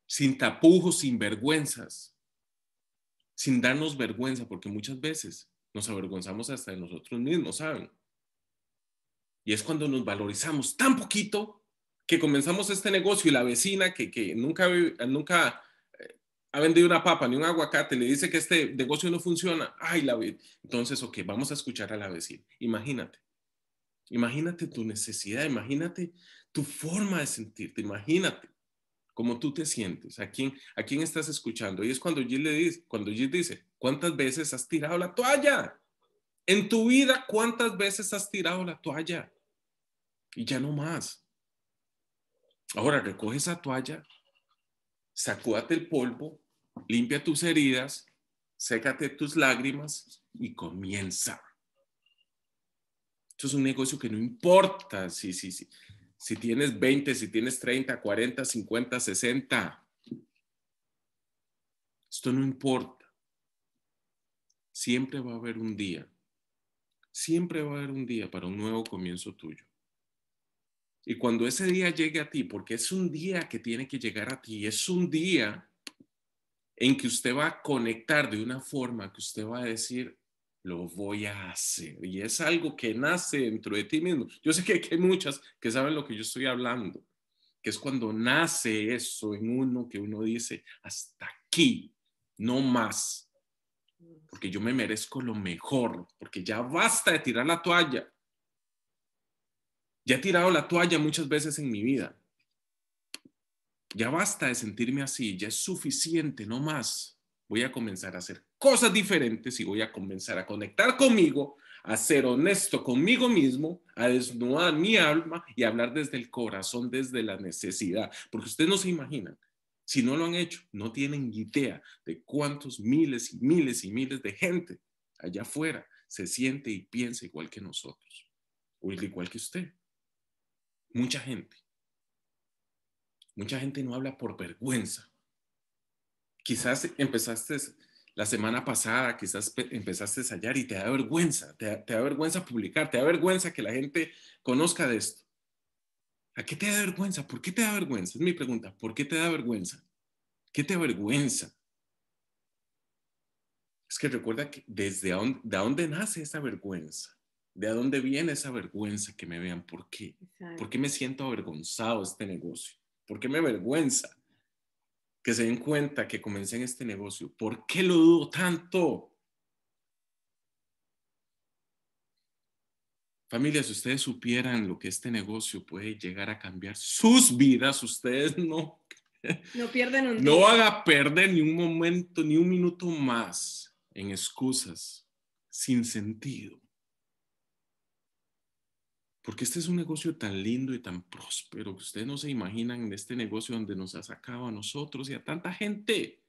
sin tapujos, sin vergüenzas sin darnos vergüenza, porque muchas veces nos avergonzamos hasta de nosotros mismos, ¿saben? Y es cuando nos valorizamos tan poquito que comenzamos este negocio y la vecina que, nunca, nunca eh, ha vendido una papa ni un aguacate, le dice que este negocio no funciona. Ay, la Entonces, ok, vamos a escuchar a la vecina. Imagínate. Imagínate tu necesidad, imagínate tu forma de sentirte, imagínate ¿Cómo tú te sientes, a quién, a quién estás escuchando. Y es cuando Gil le dice, cuando dice, ¿cuántas veces has tirado la toalla? En tu vida, ¿cuántas veces has tirado la toalla? Y ya no más. Ahora recoge esa toalla, sacúdate el polvo, limpia tus heridas, sécate tus lágrimas y comienza. Esto es un negocio que no importa sí, sí, sí si tienes 20, si tienes 30, 40, 50, 60. Esto no importa. Siempre va a haber un día. Siempre va a haber un día para un nuevo comienzo tuyo. Y cuando ese día llegue a ti, porque es un día que tiene que llegar a ti, es un día en que usted va a conectar de una forma que usted va a decir, lo voy a hacer. Y es algo que nace dentro de ti mismo. Yo sé que hay muchas que saben lo que yo estoy hablando, que es cuando nace eso en uno que uno dice, hasta aquí, no más, porque yo me merezco lo mejor, porque ya basta de tirar la toalla. Ya he tirado la toalla muchas veces en mi vida. Ya basta de sentirme así, ya es suficiente, no más voy a comenzar a hacer cosas diferentes y voy a comenzar a conectar conmigo, a ser honesto conmigo mismo, a desnudar mi alma y a hablar desde el corazón, desde la necesidad. Porque ustedes no se imaginan, si no lo han hecho, no tienen idea de cuántos miles y miles y miles de gente allá afuera se siente y piensa igual que nosotros, o igual que usted. Mucha gente. Mucha gente no habla por vergüenza quizás empezaste la semana pasada, quizás empezaste a hallar y te da vergüenza, te da, vergüenza publicar, te da vergüenza que la gente conozca de esto. ¿A qué te da vergüenza? ¿Por qué te da vergüenza? Es mi pregunta. ¿Por qué te da vergüenza? ¿Qué te vergüenza? Es que recuerda que desde dónde, de dónde nace esa vergüenza, de dónde viene esa vergüenza que me vean, ¿por qué? ¿Por qué me siento avergonzado este negocio? ¿Por qué me avergüenza? que se den cuenta que comencé en este negocio. ¿Por qué lo dudo tanto? Familias, si ustedes supieran lo que este negocio puede llegar a cambiar sus vidas, ustedes no. No pierden un No haga perder ni un momento, ni un minuto más en excusas sin sentido porque este es un negocio tan lindo y tan próspero que ustedes no se imaginan en este negocio donde nos ha sacado a nosotros y a tanta gente.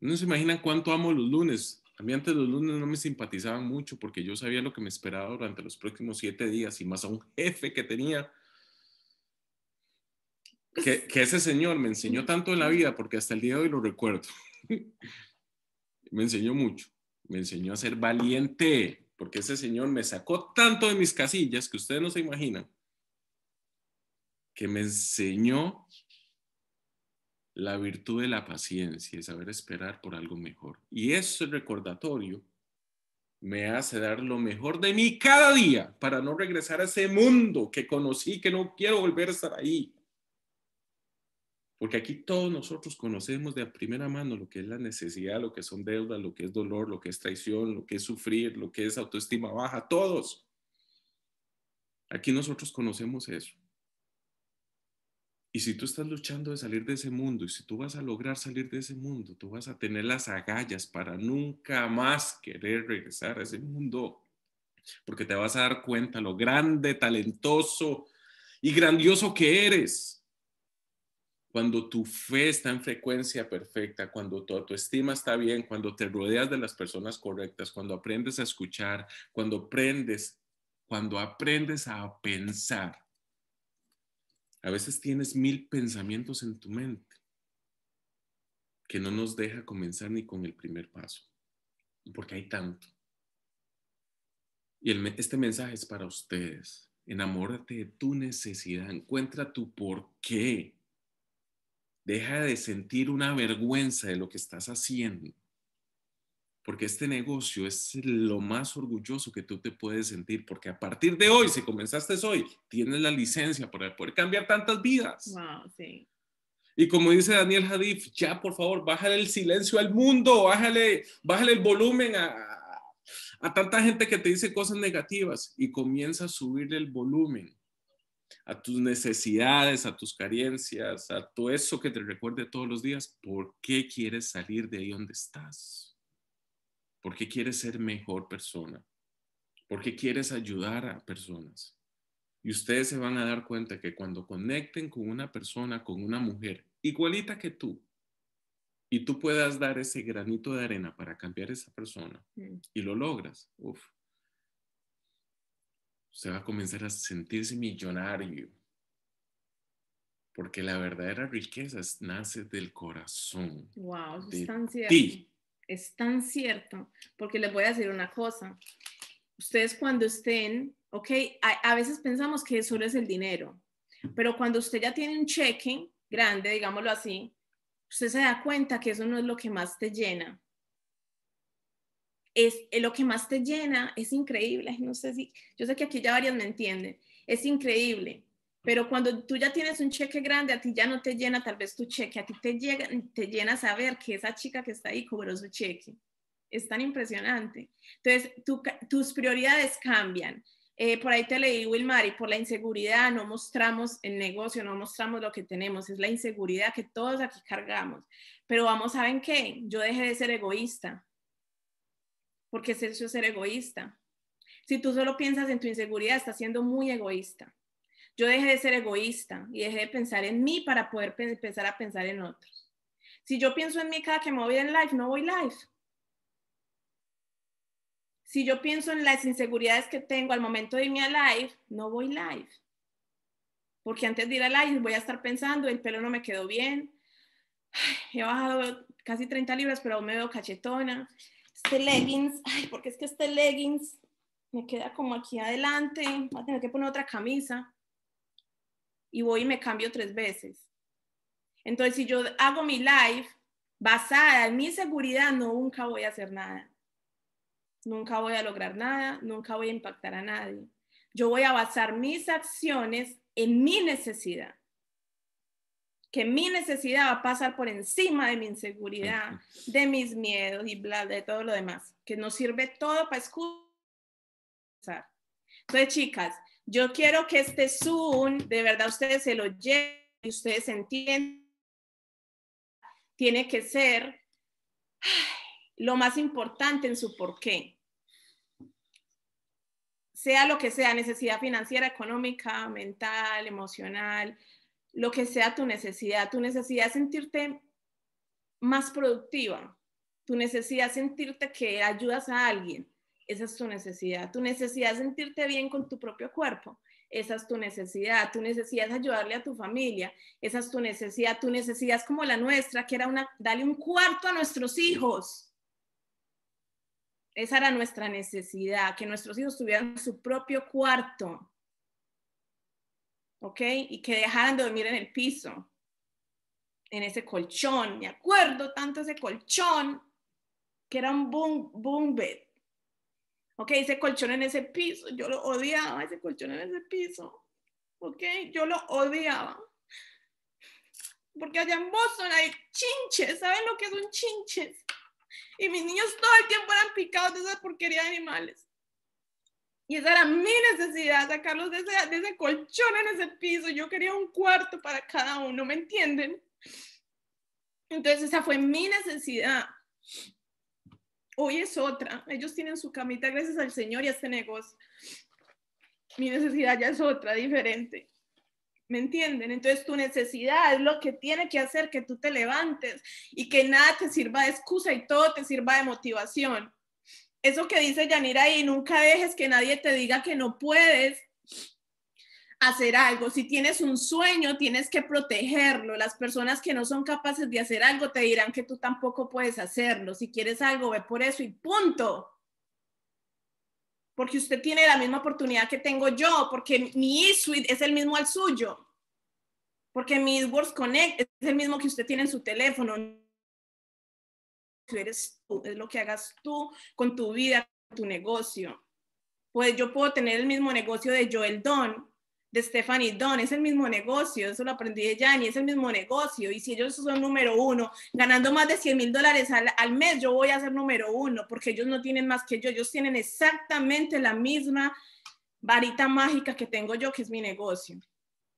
No se imaginan cuánto amo los lunes. A mí antes los lunes no me simpatizaban mucho porque yo sabía lo que me esperaba durante los próximos siete días y más a un jefe que tenía. Que, que ese señor me enseñó tanto en la vida porque hasta el día de hoy lo recuerdo. me enseñó mucho. Me enseñó a ser valiente porque ese Señor me sacó tanto de mis casillas que ustedes no se imaginan, que me enseñó la virtud de la paciencia y saber esperar por algo mejor. Y ese recordatorio me hace dar lo mejor de mí cada día para no regresar a ese mundo que conocí, que no quiero volver a estar ahí. Porque aquí todos nosotros conocemos de primera mano lo que es la necesidad, lo que son deudas, lo que es dolor, lo que es traición, lo que es sufrir, lo que es autoestima baja, todos. Aquí nosotros conocemos eso. Y si tú estás luchando de salir de ese mundo y si tú vas a lograr salir de ese mundo, tú vas a tener las agallas para nunca más querer regresar a ese mundo, porque te vas a dar cuenta lo grande, talentoso y grandioso que eres cuando tu fe está en frecuencia perfecta, cuando tu autoestima está bien, cuando te rodeas de las personas correctas, cuando aprendes a escuchar, cuando aprendes, cuando aprendes a pensar. A veces tienes mil pensamientos en tu mente que no nos deja comenzar ni con el primer paso, porque hay tanto. Y este mensaje es para ustedes. Enamórate de tu necesidad, encuentra tu por qué Deja de sentir una vergüenza de lo que estás haciendo, porque este negocio es lo más orgulloso que tú te puedes sentir, porque a partir de hoy, si comenzaste hoy, tienes la licencia para poder cambiar tantas vidas. Y como dice Daniel Hadif, ya por favor, bájale el silencio al mundo, bájale, el volumen a, tanta gente que te dice cosas negativas y comienza a subir el volumen a tus necesidades, a tus carencias, a todo eso que te recuerde todos los días, ¿por qué quieres salir de ahí donde estás? ¿Por qué quieres ser mejor persona? ¿Por qué quieres ayudar a personas? Y ustedes se van a dar cuenta que cuando conecten con una persona, con una mujer igualita que tú, y tú puedas dar ese granito de arena para cambiar a esa persona mm. y lo logras, uff usted va a comenzar a sentirse millonario. Porque la verdadera riqueza nace del corazón. Wow, es tan cierto. Es tan cierto. Porque les voy a decir una cosa. Ustedes cuando estén, ok, a, veces pensamos que solo es el dinero. Pero cuando usted ya tiene un cheque grande, digámoslo así, usted se da cuenta que eso no es lo que más te llena es eh, lo que más te llena, es increíble, no sé si, yo sé que aquí ya varias me entienden, es increíble, pero cuando tú ya tienes un cheque grande, a ti ya no te llena tal vez tu cheque, a ti te, llena saber que esa chica que está ahí cobró su cheque. Es tan impresionante. Entonces, tus prioridades cambian. Eh, por ahí te leí, Wilmar, y por la inseguridad no mostramos el negocio, no mostramos lo que tenemos, es la inseguridad que todos aquí cargamos. Pero vamos, ¿saben qué? Yo dejé de ser egoísta, porque eso ser egoísta. Si tú solo piensas en tu inseguridad, estás siendo muy egoísta. Yo dejé de ser egoísta y dejé de pensar en mí para poder empezar a pensar en otros. Si yo pienso en mí cada que me voy en live, no voy live. Si yo pienso en las inseguridades que tengo al momento de irme a live, no voy live. Porque antes de ir a live voy a estar pensando, el pelo no me quedó bien, he bajado casi 30 libras, pero me veo cachetona, este leggings, ay, porque es que este leggings me queda como aquí adelante, voy a tener que poner otra camisa y voy y me cambio tres veces. Entonces, si yo hago mi life basada en mi seguridad, no, nunca voy a hacer nada. Nunca voy a lograr nada, nunca voy a impactar a nadie. Yo voy a basar mis acciones en mi necesidad que mi necesidad va a pasar por encima de mi inseguridad, de mis miedos y bla, de todo lo demás, que nos sirve todo para escuchar. Entonces, chicas, yo quiero que este Zoom, de verdad ustedes se lo lleven, ustedes entiendan, tiene que ser lo más importante en su porqué. Sea lo que sea, necesidad financiera, económica, mental, emocional, lo que sea tu necesidad, tu necesidad es sentirte más productiva, tu necesidad es sentirte que ayudas a alguien, esa es tu necesidad, tu necesidad es sentirte bien con tu propio cuerpo, esa es tu necesidad, tu necesidad es ayudarle a tu familia, esa es tu necesidad, tu necesidad es como la nuestra, que era una, darle un cuarto a nuestros hijos. Esa era nuestra necesidad, que nuestros hijos tuvieran su propio cuarto, ¿ok? Y que dejaran de dormir en el piso, en ese colchón. Me acuerdo tanto ese colchón, que era un boom, boom bed. ¿Ok? Ese colchón en ese piso, yo lo odiaba, ese colchón en ese piso. ¿Ok? Yo lo odiaba. Porque allá en Boston hay chinches, ¿saben lo que son chinches? Y mis niños todo el tiempo eran picados de esa porquería de animales. Y esa era mi necesidad, sacarlos de ese, ese colchón en ese piso. Yo quería un cuarto para cada uno, ¿me entienden? Entonces esa fue mi necesidad. Hoy es otra. Ellos tienen su camita gracias al Señor y a este negocio. Mi necesidad ya es otra, diferente. ¿Me entienden? Entonces tu necesidad es lo que tiene que hacer que tú te levantes y que nada te sirva de excusa y todo te sirva de motivación eso que dice Yanira y nunca dejes que nadie te diga que no puedes hacer algo. Si tienes un sueño, tienes que protegerlo. Las personas que no son capaces de hacer algo te dirán que tú tampoco puedes hacerlo. Si quieres algo, ve por eso y punto. Porque usted tiene la misma oportunidad que tengo yo, porque mi e-suite es el mismo al suyo, porque mi words Connect es el mismo que usted tiene en su teléfono eres es lo que hagas tú con tu vida, tu negocio. Pues yo puedo tener el mismo negocio de Joel Don, de Stephanie Don, es el mismo negocio, eso lo aprendí de Yanni, es el mismo negocio. Y si ellos son número uno, ganando más de 100 mil dólares al, al, mes, yo voy a ser número uno, porque ellos no tienen más que yo, ellos tienen exactamente la misma varita mágica que tengo yo, que es mi negocio.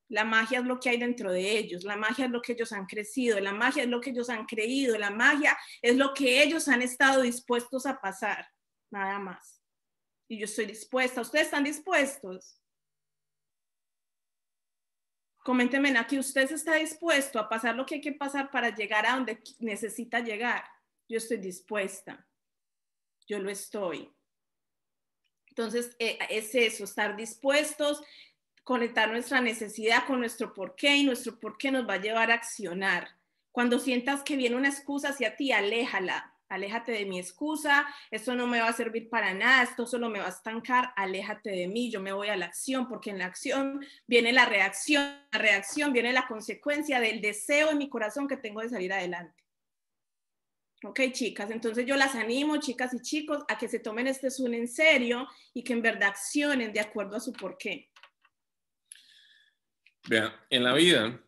La magia es lo que hay dentro de ellos, la magia es lo que ellos han crecido, la magia es lo que ellos han creído, la magia es lo que ellos han estado dispuestos a pasar, nada más. Y yo estoy dispuesta, ustedes están dispuestos. Coméntenme aquí, ¿usted está dispuesto a pasar lo que hay que pasar para llegar a donde necesita llegar? Yo estoy dispuesta, yo lo estoy. Entonces, eh, es eso, estar dispuestos, conectar nuestra necesidad con nuestro porqué y nuestro porqué nos va a llevar a accionar. Cuando sientas que viene una excusa hacia ti, aléjala, aléjate de mi excusa, esto no me va a servir para nada, esto solo me va a estancar, aléjate de mí, yo me voy a la acción, porque en la acción viene la reacción, la reacción viene la consecuencia del deseo en mi corazón que tengo de salir adelante. Ok, chicas, entonces yo las animo, chicas y chicos, a que se tomen este Zoom en serio y que en verdad accionen de acuerdo a su porqué en la vida,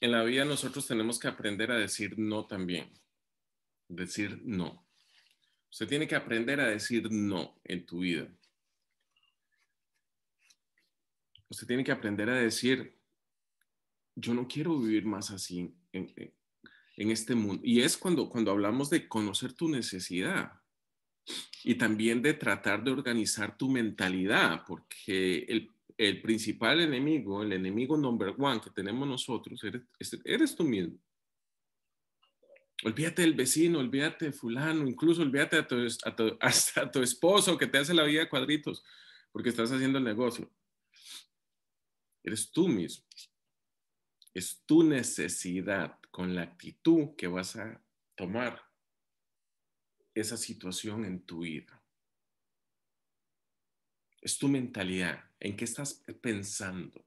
en la vida nosotros tenemos que aprender a decir no también. Decir no. Usted tiene que aprender a decir no en tu vida. Usted tiene que aprender a decir, yo no quiero vivir más así en, en este mundo. Y es cuando, cuando hablamos de conocer tu necesidad y también de tratar de organizar tu mentalidad, porque el el principal enemigo, el enemigo number one que tenemos nosotros, eres, tú mismo. Olvídate del vecino, olvídate de fulano, incluso olvídate a hasta a tu esposo que te hace la vida de cuadritos porque estás haciendo el negocio. Eres tú mismo. Es tu necesidad con la actitud que vas a tomar esa situación en tu vida. Es tu mentalidad. ¿En qué estás pensando?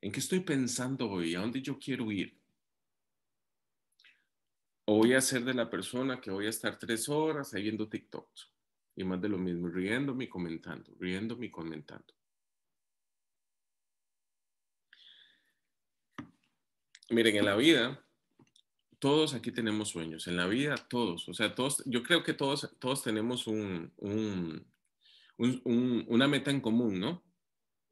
¿En qué estoy pensando hoy? ¿A dónde yo quiero ir? O voy a ser de la persona que voy a estar tres horas ahí viendo TikToks y más de lo mismo, riéndome y comentando, riéndome y comentando. Miren, en la vida, todos aquí tenemos sueños, en la vida todos, o sea, todos, yo creo que todos, todos tenemos un, una meta en común, ¿no?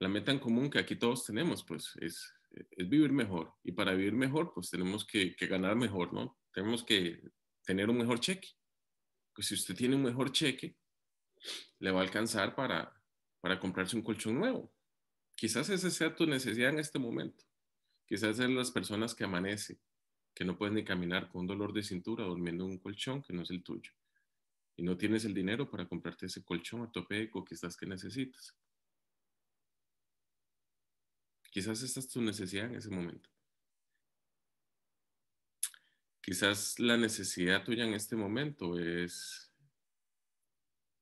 La meta en común que aquí todos tenemos, pues, es, vivir mejor. Y para vivir mejor, pues tenemos que, ganar mejor, ¿no? Tenemos que tener un mejor cheque. Pues si usted tiene un mejor cheque, le va a alcanzar para, comprarse un colchón nuevo. Quizás esa sea tu necesidad en este momento. Quizás sean las personas que amanecen, que no pueden ni caminar con dolor de cintura durmiendo en un colchón que no es el tuyo y no tienes el dinero para comprarte ese colchón ortopédico quizás que necesitas. Quizás esa es tu necesidad en ese momento. Quizás la necesidad tuya en este momento es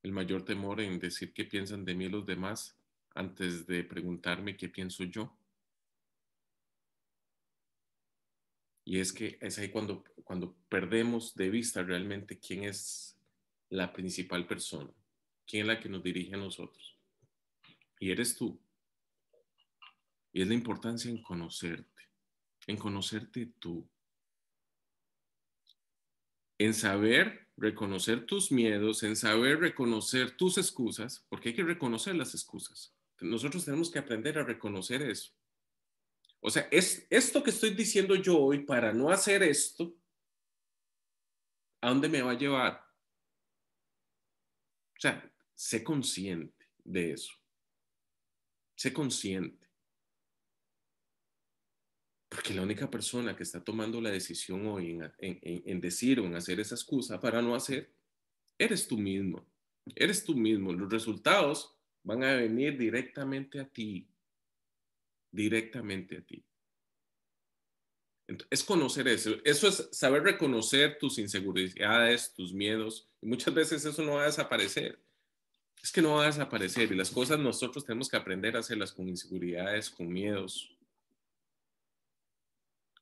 el mayor temor en decir qué piensan de mí los demás antes de preguntarme qué pienso yo. Y es que es ahí cuando, cuando perdemos de vista realmente quién es la principal persona, Quien es la que nos dirige a nosotros. Y eres tú. Y es la importancia en conocerte, en conocerte tú, en saber reconocer tus miedos, en saber reconocer tus excusas, porque hay que reconocer las excusas. Nosotros tenemos que aprender a reconocer eso. O sea, es esto que estoy diciendo yo hoy para no hacer esto, ¿a dónde me va a llevar? O sea, sé consciente de eso. Sé consciente. Porque la única persona que está tomando la decisión hoy en, decir o en hacer esa excusa para no hacer, eres tú mismo. Eres tú mismo. Los resultados van a venir directamente a ti. Directamente a ti. Es conocer eso. Eso es saber reconocer tus inseguridades, tus miedos. Y muchas veces eso no va a desaparecer. Es que no va a desaparecer. Y las cosas nosotros tenemos que aprender a hacerlas con inseguridades, con miedos.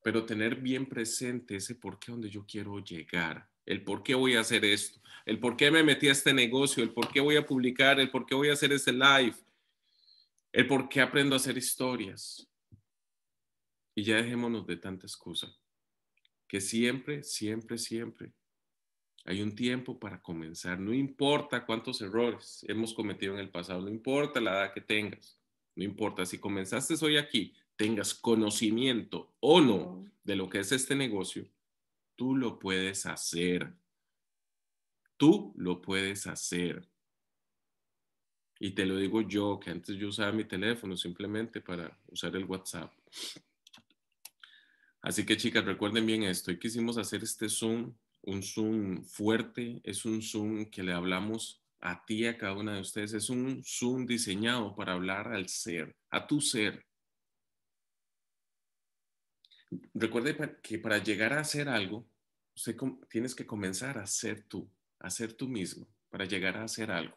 Pero tener bien presente ese por qué donde yo quiero llegar. El por qué voy a hacer esto. El por qué me metí a este negocio. El por qué voy a publicar. El por qué voy a hacer este live. El por qué aprendo a hacer historias y ya dejémonos de tanta excusa, que siempre, siempre, siempre hay un tiempo para comenzar. No importa cuántos errores hemos cometido en el pasado, no importa la edad que tengas, no importa si comenzaste hoy aquí, tengas conocimiento o no de lo que es este negocio, tú lo puedes hacer. Tú lo puedes hacer. Y te lo digo yo, que antes yo usaba mi teléfono simplemente para usar el WhatsApp. Así que chicas, recuerden bien esto. Hoy quisimos hacer este Zoom, un Zoom fuerte, es un Zoom que le hablamos a ti, a cada una de ustedes. Es un Zoom diseñado para hablar al ser, a tu ser. Recuerde que para llegar a hacer algo, usted tienes que comenzar a ser tú, a ser tú mismo, para llegar a hacer algo.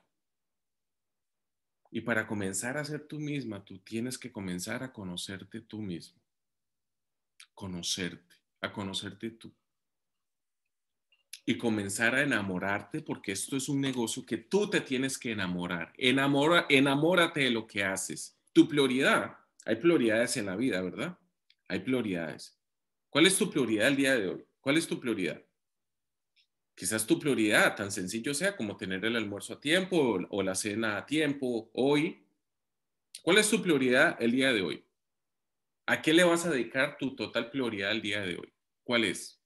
Y para comenzar a ser tú misma, tú tienes que comenzar a conocerte tú mismo conocerte, a conocerte tú. Y comenzar a enamorarte porque esto es un negocio que tú te tienes que enamorar. Enamora, enamórate de lo que haces. Tu prioridad. Hay prioridades en la vida, ¿verdad? Hay prioridades. ¿Cuál es tu prioridad el día de hoy? ¿Cuál es tu prioridad? Quizás tu prioridad tan sencillo sea como tener el almuerzo a tiempo o la cena a tiempo hoy. ¿Cuál es tu prioridad el día de hoy? ¿A qué le vas a dedicar tu total prioridad el día de hoy? ¿Cuál es?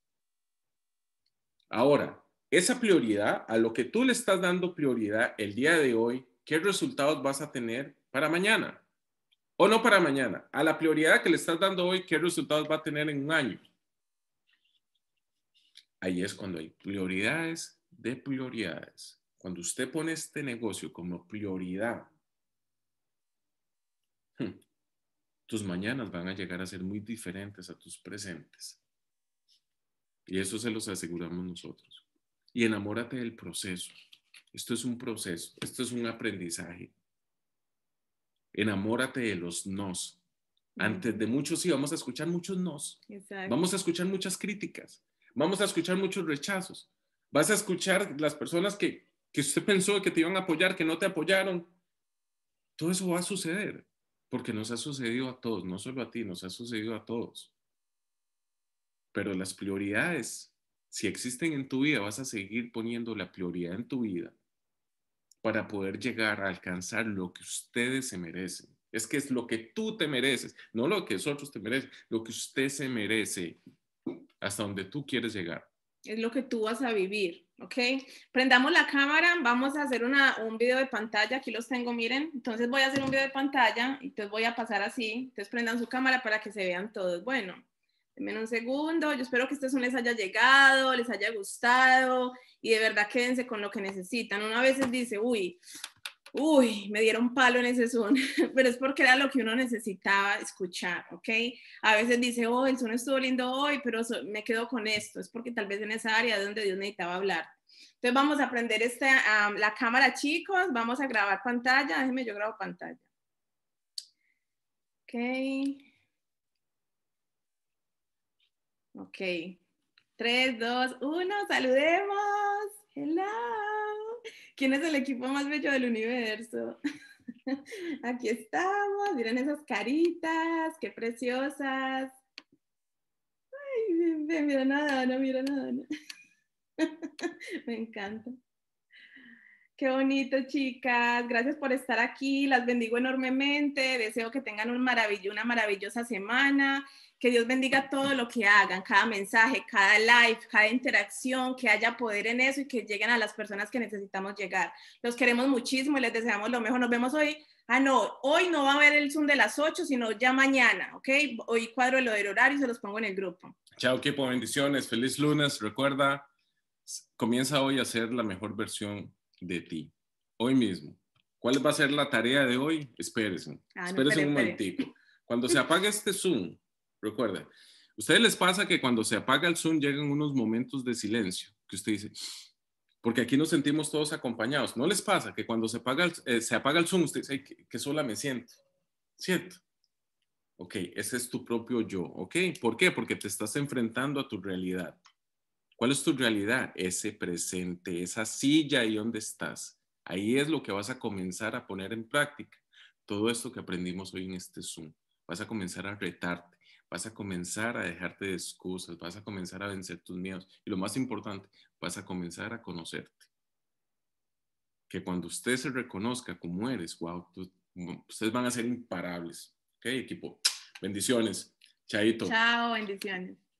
Ahora, esa prioridad, a lo que tú le estás dando prioridad el día de hoy, ¿qué resultados vas a tener para mañana? O no para mañana, a la prioridad que le estás dando hoy, ¿qué resultados va a tener en un año? Ahí es cuando hay prioridades de prioridades. Cuando usted pone este negocio como prioridad, hmm tus mañanas van a llegar a ser muy diferentes a tus presentes. Y eso se los aseguramos nosotros. Y enamórate del proceso. Esto es un proceso, esto es un aprendizaje. Enamórate de los nos. Antes de muchos sí, vamos a escuchar muchos nos. Vamos a escuchar muchas críticas. Vamos a escuchar muchos rechazos. Vas a escuchar las personas que, que usted pensó que te iban a apoyar, que no te apoyaron. Todo eso va a suceder porque nos ha sucedido a todos, no solo a ti, nos ha sucedido a todos. Pero las prioridades, si existen en tu vida, vas a seguir poniendo la prioridad en tu vida para poder llegar a alcanzar lo que ustedes se merecen. Es que es lo que tú te mereces, no lo que nosotros otros te merecen, lo que usted se merece, hasta donde tú quieres llegar es lo que tú vas a vivir, ¿ok? Prendamos la cámara, vamos a hacer una, un video de pantalla, aquí los tengo, miren, entonces voy a hacer un video de pantalla, y entonces voy a pasar así, entonces prendan su cámara para que se vean todos, bueno, denme un segundo, yo espero que este les haya llegado, les haya gustado, y de verdad quédense con lo que necesitan, una a veces dice, uy, uy, me dieron palo en ese Zoom, pero es porque era lo que uno necesitaba escuchar, ¿ok? A veces dice, oh, el Zoom estuvo lindo hoy, pero me quedo con esto, es porque tal vez en esa área es donde Dios necesitaba hablar. Entonces vamos a aprender este, la cámara, chicos, vamos a grabar pantalla, déjenme, yo grabo pantalla. Ok. Ok. Tres, dos, uno, saludemos. hola. ¿Quién es el equipo más bello del universo? Aquí estamos, miren esas caritas, qué preciosas. Ay, miren a Dana, miren a Dana. Me encanta. Qué bonito, chicas. Gracias por estar aquí. Las bendigo enormemente. Deseo que tengan un una maravillosa semana. Que Dios bendiga todo lo que hagan, cada mensaje, cada live, cada interacción, que haya poder en eso y que lleguen a las personas que necesitamos llegar. Los queremos muchísimo y les deseamos lo mejor. Nos vemos hoy. Ah, no, hoy no va a haber el Zoom de las 8, sino ya mañana, ¿ok? Hoy cuadro lo del horario y se los pongo en el grupo. Chao, equipo, bendiciones. Feliz lunes. Recuerda, comienza hoy a ser la mejor versión de ti, hoy mismo. ¿Cuál va a ser la tarea de hoy? Espérese, ah, un momentico. Cuando se apague este Zoom, Recuerda, ¿ustedes les pasa que cuando se apaga el Zoom llegan unos momentos de silencio? Que usted dice, porque aquí nos sentimos todos acompañados. ¿No les pasa que cuando se apaga el, eh, Zoom usted dice, que, sola me siento? Siento. Ok, ese es tu propio yo, ¿ok? ¿Por qué? Porque te estás enfrentando a tu realidad. ¿Cuál es tu realidad? Ese presente, esa silla y dónde estás. Ahí es lo que vas a comenzar a poner en práctica. Todo esto que aprendimos hoy en este Zoom. Vas a comenzar a retarte vas a comenzar a dejarte de excusas, vas a comenzar a vencer tus miedos y lo más importante, vas a comenzar a conocerte. Que cuando usted se reconozca como eres, wow, mm, ustedes van a ser imparables. Ok, equipo. Bendiciones. Chaito. Chao, bendiciones.